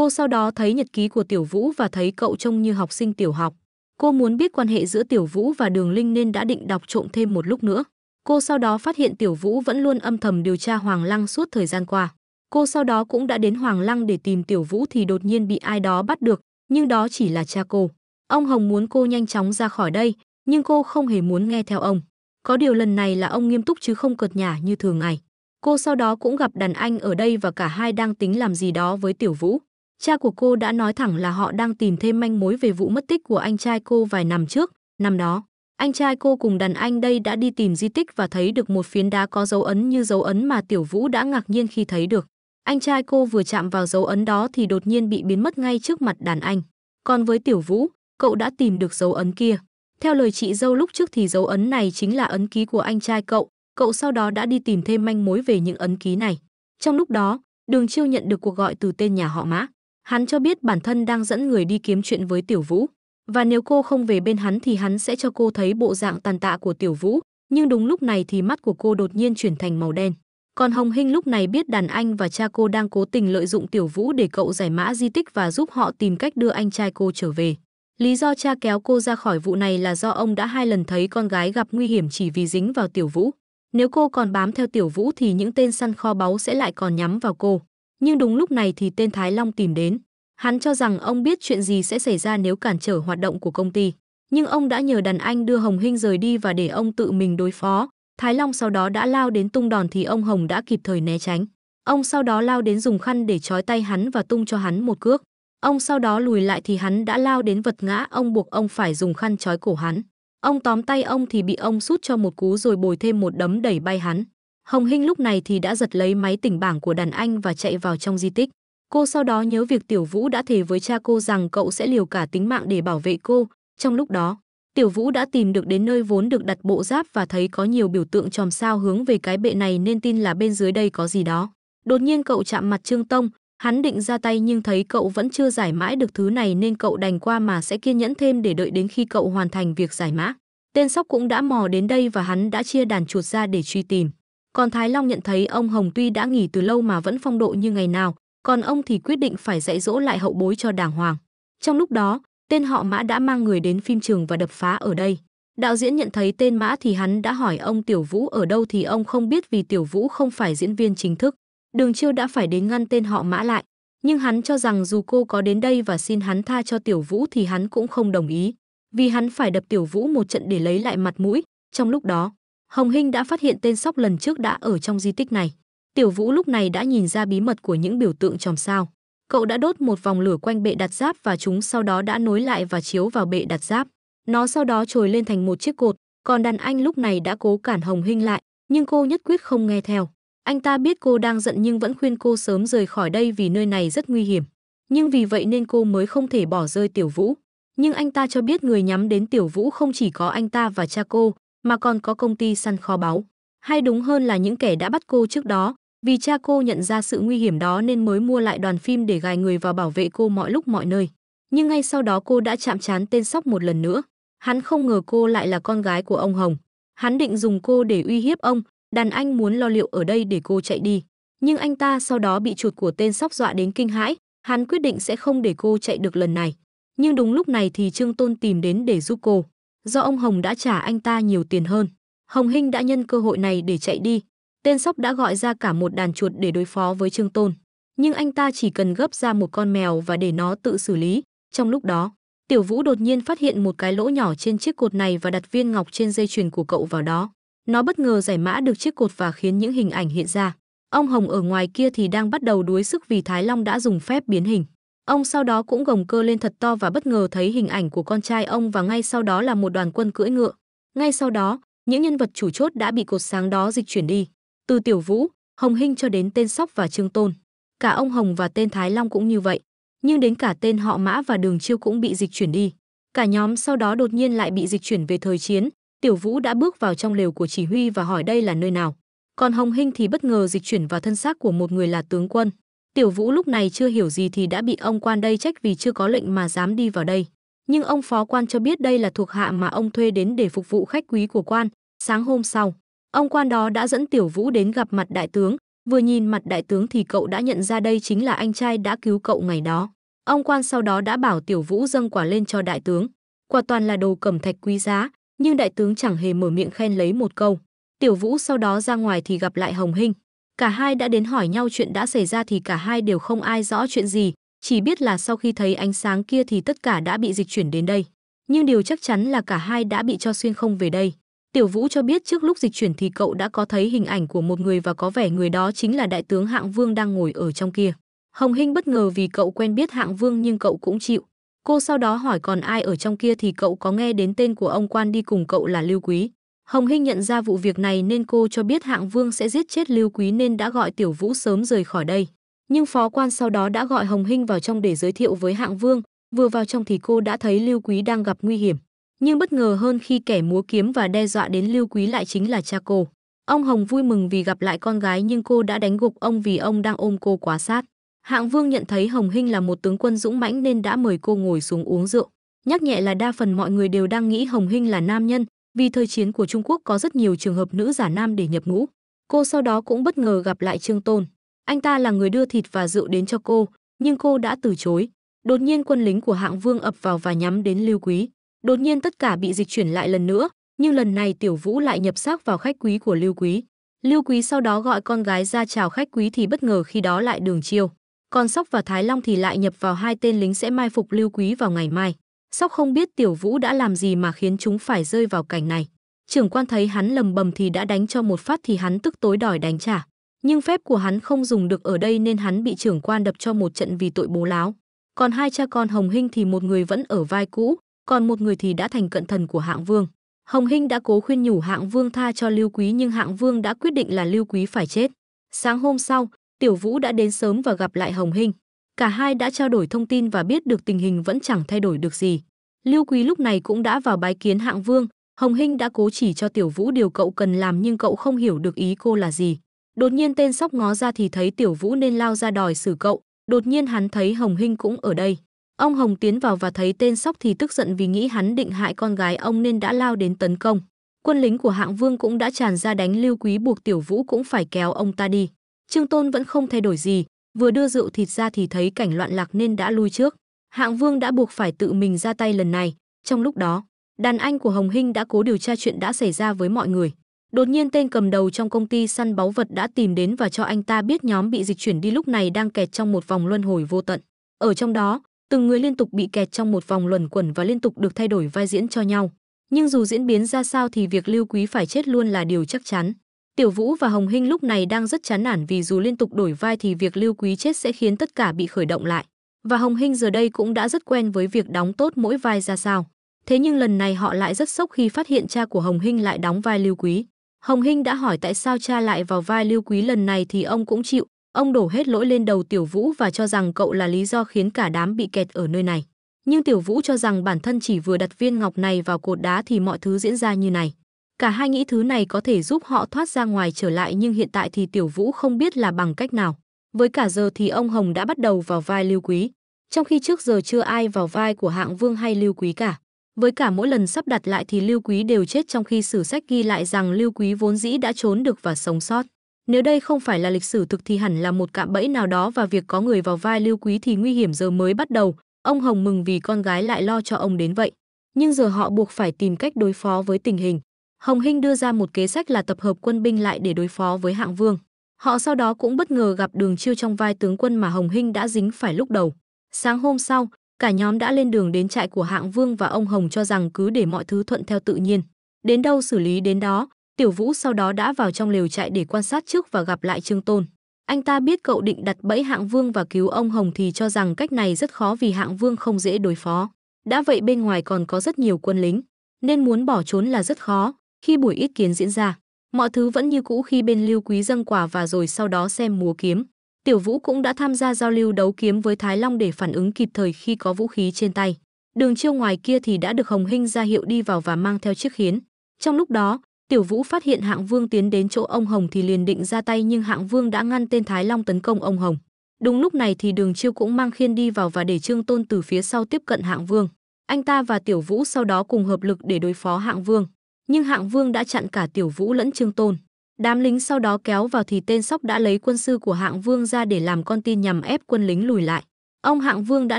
S1: Cô sau đó thấy nhật ký của Tiểu Vũ và thấy cậu trông như học sinh tiểu học. Cô muốn biết quan hệ giữa Tiểu Vũ và Đường Linh nên đã định đọc trộm thêm một lúc nữa. Cô sau đó phát hiện Tiểu Vũ vẫn luôn âm thầm điều tra Hoàng Lăng suốt thời gian qua. Cô sau đó cũng đã đến Hoàng Lăng để tìm Tiểu Vũ thì đột nhiên bị ai đó bắt được, nhưng đó chỉ là cha cô. Ông Hồng muốn cô nhanh chóng ra khỏi đây, nhưng cô không hề muốn nghe theo ông. Có điều lần này là ông nghiêm túc chứ không cợt nhả như thường ngày. Cô sau đó cũng gặp đàn anh ở đây và cả hai đang tính làm gì đó với Tiểu Vũ. Cha của cô đã nói thẳng là họ đang tìm thêm manh mối về vụ mất tích của anh trai cô vài năm trước. Năm đó, anh trai cô cùng đàn anh đây đã đi tìm di tích và thấy được một phiến đá có dấu ấn như dấu ấn mà Tiểu Vũ đã ngạc nhiên khi thấy được. Anh trai cô vừa chạm vào dấu ấn đó thì đột nhiên bị biến mất ngay trước mặt đàn anh. Còn với Tiểu Vũ, cậu đã tìm được dấu ấn kia. Theo lời chị dâu lúc trước thì dấu ấn này chính là ấn ký của anh trai cậu, cậu sau đó đã đi tìm thêm manh mối về những ấn ký này. Trong lúc đó, Đường Chiêu nhận được cuộc gọi từ tên nhà họ Mã. Hắn cho biết bản thân đang dẫn người đi kiếm chuyện với Tiểu Vũ, và nếu cô không về bên hắn thì hắn sẽ cho cô thấy bộ dạng tàn tạ của Tiểu Vũ, nhưng đúng lúc này thì mắt của cô đột nhiên chuyển thành màu đen. Còn Hồng Hinh lúc này biết đàn anh và cha cô đang cố tình lợi dụng Tiểu Vũ để cậu giải mã di tích và giúp họ tìm cách đưa anh trai cô trở về. Lý do cha kéo cô ra khỏi vụ này là do ông đã hai lần thấy con gái gặp nguy hiểm chỉ vì dính vào Tiểu Vũ. Nếu cô còn bám theo Tiểu Vũ thì những tên săn kho báu sẽ lại còn nhắm vào cô. Nhưng đúng lúc này thì tên Thái Long tìm đến. Hắn cho rằng ông biết chuyện gì sẽ xảy ra nếu cản trở hoạt động của công ty. Nhưng ông đã nhờ đàn anh đưa Hồng Hinh rời đi và để ông tự mình đối phó. Thái Long sau đó đã lao đến tung đòn thì ông Hồng đã kịp thời né tránh. Ông sau đó lao đến dùng khăn để trói tay hắn và tung cho hắn một cước. Ông sau đó lùi lại thì hắn đã lao đến vật ngã ông buộc ông phải dùng khăn trói cổ hắn. Ông tóm tay ông thì bị ông sút cho một cú rồi bồi thêm một đấm đẩy bay hắn. Hồng Hinh lúc này thì đã giật lấy máy tỉnh bảng của đàn anh và chạy vào trong di tích. Cô sau đó nhớ việc Tiểu Vũ đã thề với cha cô rằng cậu sẽ liều cả tính mạng để bảo vệ cô. Trong lúc đó, Tiểu Vũ đã tìm được đến nơi vốn được đặt bộ giáp và thấy có nhiều biểu tượng chòm sao hướng về cái bệ này nên tin là bên dưới đây có gì đó. Đột nhiên cậu chạm mặt Trương Tông, hắn định ra tay nhưng thấy cậu vẫn chưa giải mãi được thứ này nên cậu đành qua mà sẽ kiên nhẫn thêm để đợi đến khi cậu hoàn thành việc giải mã. Tên sóc cũng đã mò đến đây và hắn đã chia đàn chuột ra để truy tìm. Còn Thái Long nhận thấy ông Hồng tuy đã nghỉ từ lâu mà vẫn phong độ như ngày nào, còn ông thì quyết định phải dạy dỗ lại hậu bối cho đàng hoàng. Trong lúc đó, tên họ Mã đã mang người đến phim trường và đập phá ở đây. Đạo diễn nhận thấy tên Mã thì hắn đã hỏi ông Tiểu Vũ ở đâu thì ông không biết vì Tiểu Vũ không phải diễn viên chính thức. Đường Chiêu đã phải đến ngăn tên họ Mã lại, nhưng hắn cho rằng dù cô có đến đây và xin hắn tha cho Tiểu Vũ thì hắn cũng không đồng ý, vì hắn phải đập Tiểu Vũ một trận để lấy lại mặt mũi. Trong lúc đó, Hồng Hinh đã phát hiện tên sóc lần trước đã ở trong di tích này. Tiểu Vũ lúc này đã nhìn ra bí mật của những biểu tượng chòm sao. Cậu đã đốt một vòng lửa quanh bệ đặt giáp và chúng sau đó đã nối lại và chiếu vào bệ đặt giáp. Nó sau đó trồi lên thành một chiếc cột, còn đàn anh lúc này đã cố cản Hồng Hinh lại, nhưng cô nhất quyết không nghe theo. Anh ta biết cô đang giận nhưng vẫn khuyên cô sớm rời khỏi đây vì nơi này rất nguy hiểm. Nhưng vì vậy nên cô mới không thể bỏ rơi Tiểu Vũ. Nhưng anh ta cho biết người nhắm đến Tiểu Vũ không chỉ có anh ta và cha cô, mà còn có công ty săn kho báu, hay đúng hơn là những kẻ đã bắt cô trước đó, vì cha cô nhận ra sự nguy hiểm đó nên mới mua lại đoàn phim để gài người vào bảo vệ cô mọi lúc mọi nơi. Nhưng ngay sau đó cô đã chạm trán tên sóc một lần nữa. Hắn không ngờ cô lại là con gái của ông Hồng. Hắn định dùng cô để uy hiếp ông, đàn anh muốn lo liệu ở đây để cô chạy đi. Nhưng anh ta sau đó bị chuột của tên sóc dọa đến kinh hãi, hắn quyết định sẽ không để cô chạy được lần này. Nhưng đúng lúc này thì Trương Tôn tìm đến để giúp cô do ông Hồng đã trả anh ta nhiều tiền hơn. Hồng Hinh đã nhân cơ hội này để chạy đi. Tên sóc đã gọi ra cả một đàn chuột để đối phó với Trương Tôn. Nhưng anh ta chỉ cần gấp ra một con mèo và để nó tự xử lý. Trong lúc đó, Tiểu Vũ đột nhiên phát hiện một cái lỗ nhỏ trên chiếc cột này và đặt viên ngọc trên dây chuyền của cậu vào đó. Nó bất ngờ giải mã được chiếc cột và khiến những hình ảnh hiện ra. Ông Hồng ở ngoài kia thì đang bắt đầu đuối sức vì Thái Long đã dùng phép biến hình. Ông sau đó cũng gồng cơ lên thật to và bất ngờ thấy hình ảnh của con trai ông và ngay sau đó là một đoàn quân cưỡi ngựa. Ngay sau đó, những nhân vật chủ chốt đã bị cột sáng đó dịch chuyển đi, từ Tiểu Vũ, Hồng Hinh cho đến tên Sóc và Trương Tôn. Cả ông Hồng và tên Thái Long cũng như vậy, nhưng đến cả tên họ Mã và Đường Chiêu cũng bị dịch chuyển đi. Cả nhóm sau đó đột nhiên lại bị dịch chuyển về thời chiến, Tiểu Vũ đã bước vào trong lều của chỉ huy và hỏi đây là nơi nào. Còn Hồng Hinh thì bất ngờ dịch chuyển vào thân xác của một người là tướng quân. Tiểu Vũ lúc này chưa hiểu gì thì đã bị ông quan đây trách vì chưa có lệnh mà dám đi vào đây. Nhưng ông phó quan cho biết đây là thuộc hạ mà ông thuê đến để phục vụ khách quý của quan. Sáng hôm sau, ông quan đó đã dẫn Tiểu Vũ đến gặp mặt đại tướng, vừa nhìn mặt đại tướng thì cậu đã nhận ra đây chính là anh trai đã cứu cậu ngày đó. Ông quan sau đó đã bảo Tiểu Vũ dâng quả lên cho đại tướng. Quả toàn là đồ cẩm thạch quý giá, nhưng đại tướng chẳng hề mở miệng khen lấy một câu. Tiểu Vũ sau đó ra ngoài thì gặp lại Hồng Hinh. Cả hai đã đến hỏi nhau chuyện đã xảy ra thì cả hai đều không ai rõ chuyện gì, chỉ biết là sau khi thấy ánh sáng kia thì tất cả đã bị dịch chuyển đến đây. Nhưng điều chắc chắn là cả hai đã bị cho xuyên không về đây. Tiểu Vũ cho biết trước lúc dịch chuyển thì cậu đã có thấy hình ảnh của một người và có vẻ người đó chính là đại tướng Hạng Vương đang ngồi ở trong kia. Hồng Hinh bất ngờ vì cậu quen biết Hạng Vương nhưng cậu cũng chịu. Cô sau đó hỏi còn ai ở trong kia thì cậu có nghe đến tên của ông quan đi cùng cậu là Lưu Quý. Hồng Hinh nhận ra vụ việc này nên cô cho biết Hạng Vương sẽ giết chết Lưu Quý nên đã gọi Tiểu Vũ sớm rời khỏi đây. Nhưng phó quan sau đó đã gọi Hồng Hinh vào trong để giới thiệu với Hạng Vương, vừa vào trong thì cô đã thấy Lưu Quý đang gặp nguy hiểm. Nhưng bất ngờ hơn khi kẻ múa kiếm và đe dọa đến Lưu Quý lại chính là cha cô. Ông Hồng vui mừng vì gặp lại con gái nhưng cô đã đánh gục ông vì ông đang ôm cô quá sát. Hạng Vương nhận thấy Hồng Hinh là một tướng quân dũng mãnh nên đã mời cô ngồi xuống uống rượu. Nhắc nhẹ là đa phần mọi người đều đang nghĩ Hồng Hinh là nam nhân, vì thời chiến của Trung Quốc có rất nhiều trường hợp nữ giả nam để nhập ngũ. Cô sau đó cũng bất ngờ gặp lại Trương Tôn. Anh ta là người đưa thịt và rượu đến cho cô, nhưng cô đã từ chối. Đột nhiên quân lính của hạng vương ập vào và nhắm đến Lưu Quý. Đột nhiên tất cả bị dịch chuyển lại lần nữa, nhưng lần này Tiểu Vũ lại nhập xác vào khách quý của Lưu Quý. Lưu Quý sau đó gọi con gái ra chào khách quý thì bất ngờ khi đó lại đường chiêu. Còn Sóc và Thái Long thì lại nhập vào hai tên lính sẽ mai phục Lưu Quý vào ngày mai. Sóc không biết Tiểu Vũ đã làm gì mà khiến chúng phải rơi vào cảnh này. Trưởng quan thấy hắn lầm bầm thì đã đánh cho một phát thì hắn tức tối đòi đánh trả. Nhưng phép của hắn không dùng được ở đây nên hắn bị trưởng quan đập cho một trận vì tội bố láo. Còn hai cha con Hồng Hinh thì một người vẫn ở vai cũ, còn một người thì đã thành cận thần của hạng vương. Hồng Hinh đã cố khuyên nhủ hạng vương tha cho Lưu Quý nhưng hạng vương đã quyết định là Lưu Quý phải chết. Sáng hôm sau, Tiểu Vũ đã đến sớm và gặp lại Hồng Hinh. Cả hai đã trao đổi thông tin và biết được tình hình vẫn chẳng thay đổi được gì. Lưu Quý lúc này cũng đã vào bái kiến Hạng Vương, Hồng Hinh đã cố chỉ cho Tiểu Vũ điều cậu cần làm nhưng cậu không hiểu được ý cô là gì. Đột nhiên tên sóc ngó ra thì thấy Tiểu Vũ nên lao ra đòi xử cậu, đột nhiên hắn thấy Hồng Hinh cũng ở đây. Ông Hồng tiến vào và thấy tên sóc thì tức giận vì nghĩ hắn định hại con gái ông nên đã lao đến tấn công. Quân lính của Hạng Vương cũng đã tràn ra đánh Lưu Quý buộc Tiểu Vũ cũng phải kéo ông ta đi. Trương Tôn vẫn không thay đổi gì, vừa đưa rượu thịt ra thì thấy cảnh loạn lạc nên đã lui trước. Hạng Vương đã buộc phải tự mình ra tay lần này. Trong lúc đó, đàn anh của Hồng Hinh đã cố điều tra chuyện đã xảy ra với mọi người. Đột nhiên tên cầm đầu trong công ty săn báu vật đã tìm đến và cho anh ta biết nhóm bị dịch chuyển đi lúc này đang kẹt trong một vòng luân hồi vô tận. Ở trong đó, từng người liên tục bị kẹt trong một vòng luẩn quẩn và liên tục được thay đổi vai diễn cho nhau. Nhưng dù diễn biến ra sao thì việc Lưu Quý phải chết luôn là điều chắc chắn. Tiểu Vũ và Hồng Hinh lúc này đang rất chán nản vì dù liên tục đổi vai thì việc Lưu Quý chết sẽ khiến tất cả bị khởi động lại. Và Hồng Hinh giờ đây cũng đã rất quen với việc đóng tốt mỗi vai ra sao. Thế nhưng lần này họ lại rất sốc khi phát hiện cha của Hồng Hinh lại đóng vai Lưu Quý. Hồng Hinh đã hỏi tại sao cha lại vào vai Lưu Quý lần này thì ông cũng chịu, ông đổ hết lỗi lên đầu Tiểu Vũ và cho rằng cậu là lý do khiến cả đám bị kẹt ở nơi này. Nhưng Tiểu Vũ cho rằng bản thân chỉ vừa đặt viên ngọc này vào cột đá thì mọi thứ diễn ra như này. Cả hai nghĩ thứ này có thể giúp họ thoát ra ngoài trở lại nhưng hiện tại thì Tiểu Vũ không biết là bằng cách nào. Với cả giờ thì ông Hồng đã bắt đầu vào vai Lưu Quý, trong khi trước giờ chưa ai vào vai của Hạng Vương hay Lưu Quý cả. Với cả mỗi lần sắp đặt lại thì Lưu Quý đều chết trong khi sử sách ghi lại rằng Lưu Quý vốn dĩ đã trốn được và sống sót. Nếu đây không phải là lịch sử thực thì hẳn là một cạm bẫy nào đó và việc có người vào vai Lưu Quý thì nguy hiểm giờ mới bắt đầu. Ông Hồng mừng vì con gái lại lo cho ông đến vậy. Nhưng giờ họ buộc phải tìm cách đối phó với tình hình. Hồng Hinh đưa ra một kế sách là tập hợp quân binh lại để đối phó với Hạng Vương. Họ sau đó cũng bất ngờ gặp Đường Chiêu trong vai tướng quân mà Hồng Hinh đã dính phải lúc đầu. Sáng hôm sau, cả nhóm đã lên đường đến trại của Hạng Vương và ông Hồng cho rằng cứ để mọi thứ thuận theo tự nhiên. Đến đâu xử lý đến đó, Tiểu Vũ sau đó đã vào trong lều trại để quan sát trước và gặp lại Trương Tôn. Anh ta biết cậu định đặt bẫy Hạng Vương và cứu ông Hồng thì cho rằng cách này rất khó vì Hạng Vương không dễ đối phó. Đã vậy bên ngoài còn có rất nhiều quân lính, nên muốn bỏ trốn là rất khó, khi buổi ý kiến diễn ra, mọi thứ vẫn như cũ khi bên Lưu Quý dâng quà và rồi sau đó xem múa kiếm. Tiểu Vũ cũng đã tham gia giao lưu đấu kiếm với Thái Long để phản ứng kịp thời khi có vũ khí trên tay. Đường Chiêu ngoài kia thì đã được Hồng Hinh ra hiệu đi vào và mang theo chiếc khiến. Trong lúc đó, Tiểu Vũ phát hiện Hạng Vương tiến đến chỗ ông Hồng thì liền định ra tay nhưng Hạng Vương đã ngăn tên Thái Long tấn công ông Hồng. Đúng lúc này thì Đường Chiêu cũng mang khiên đi vào và để Trương Tôn từ phía sau tiếp cận Hạng Vương. Anh ta và Tiểu Vũ sau đó cùng hợp lực để đối phó Hạng Vương nhưng hạng vương đã chặn cả tiểu vũ lẫn trương tôn đám lính sau đó kéo vào thì tên sóc đã lấy quân sư của hạng vương ra để làm con tin nhằm ép quân lính lùi lại ông hạng vương đã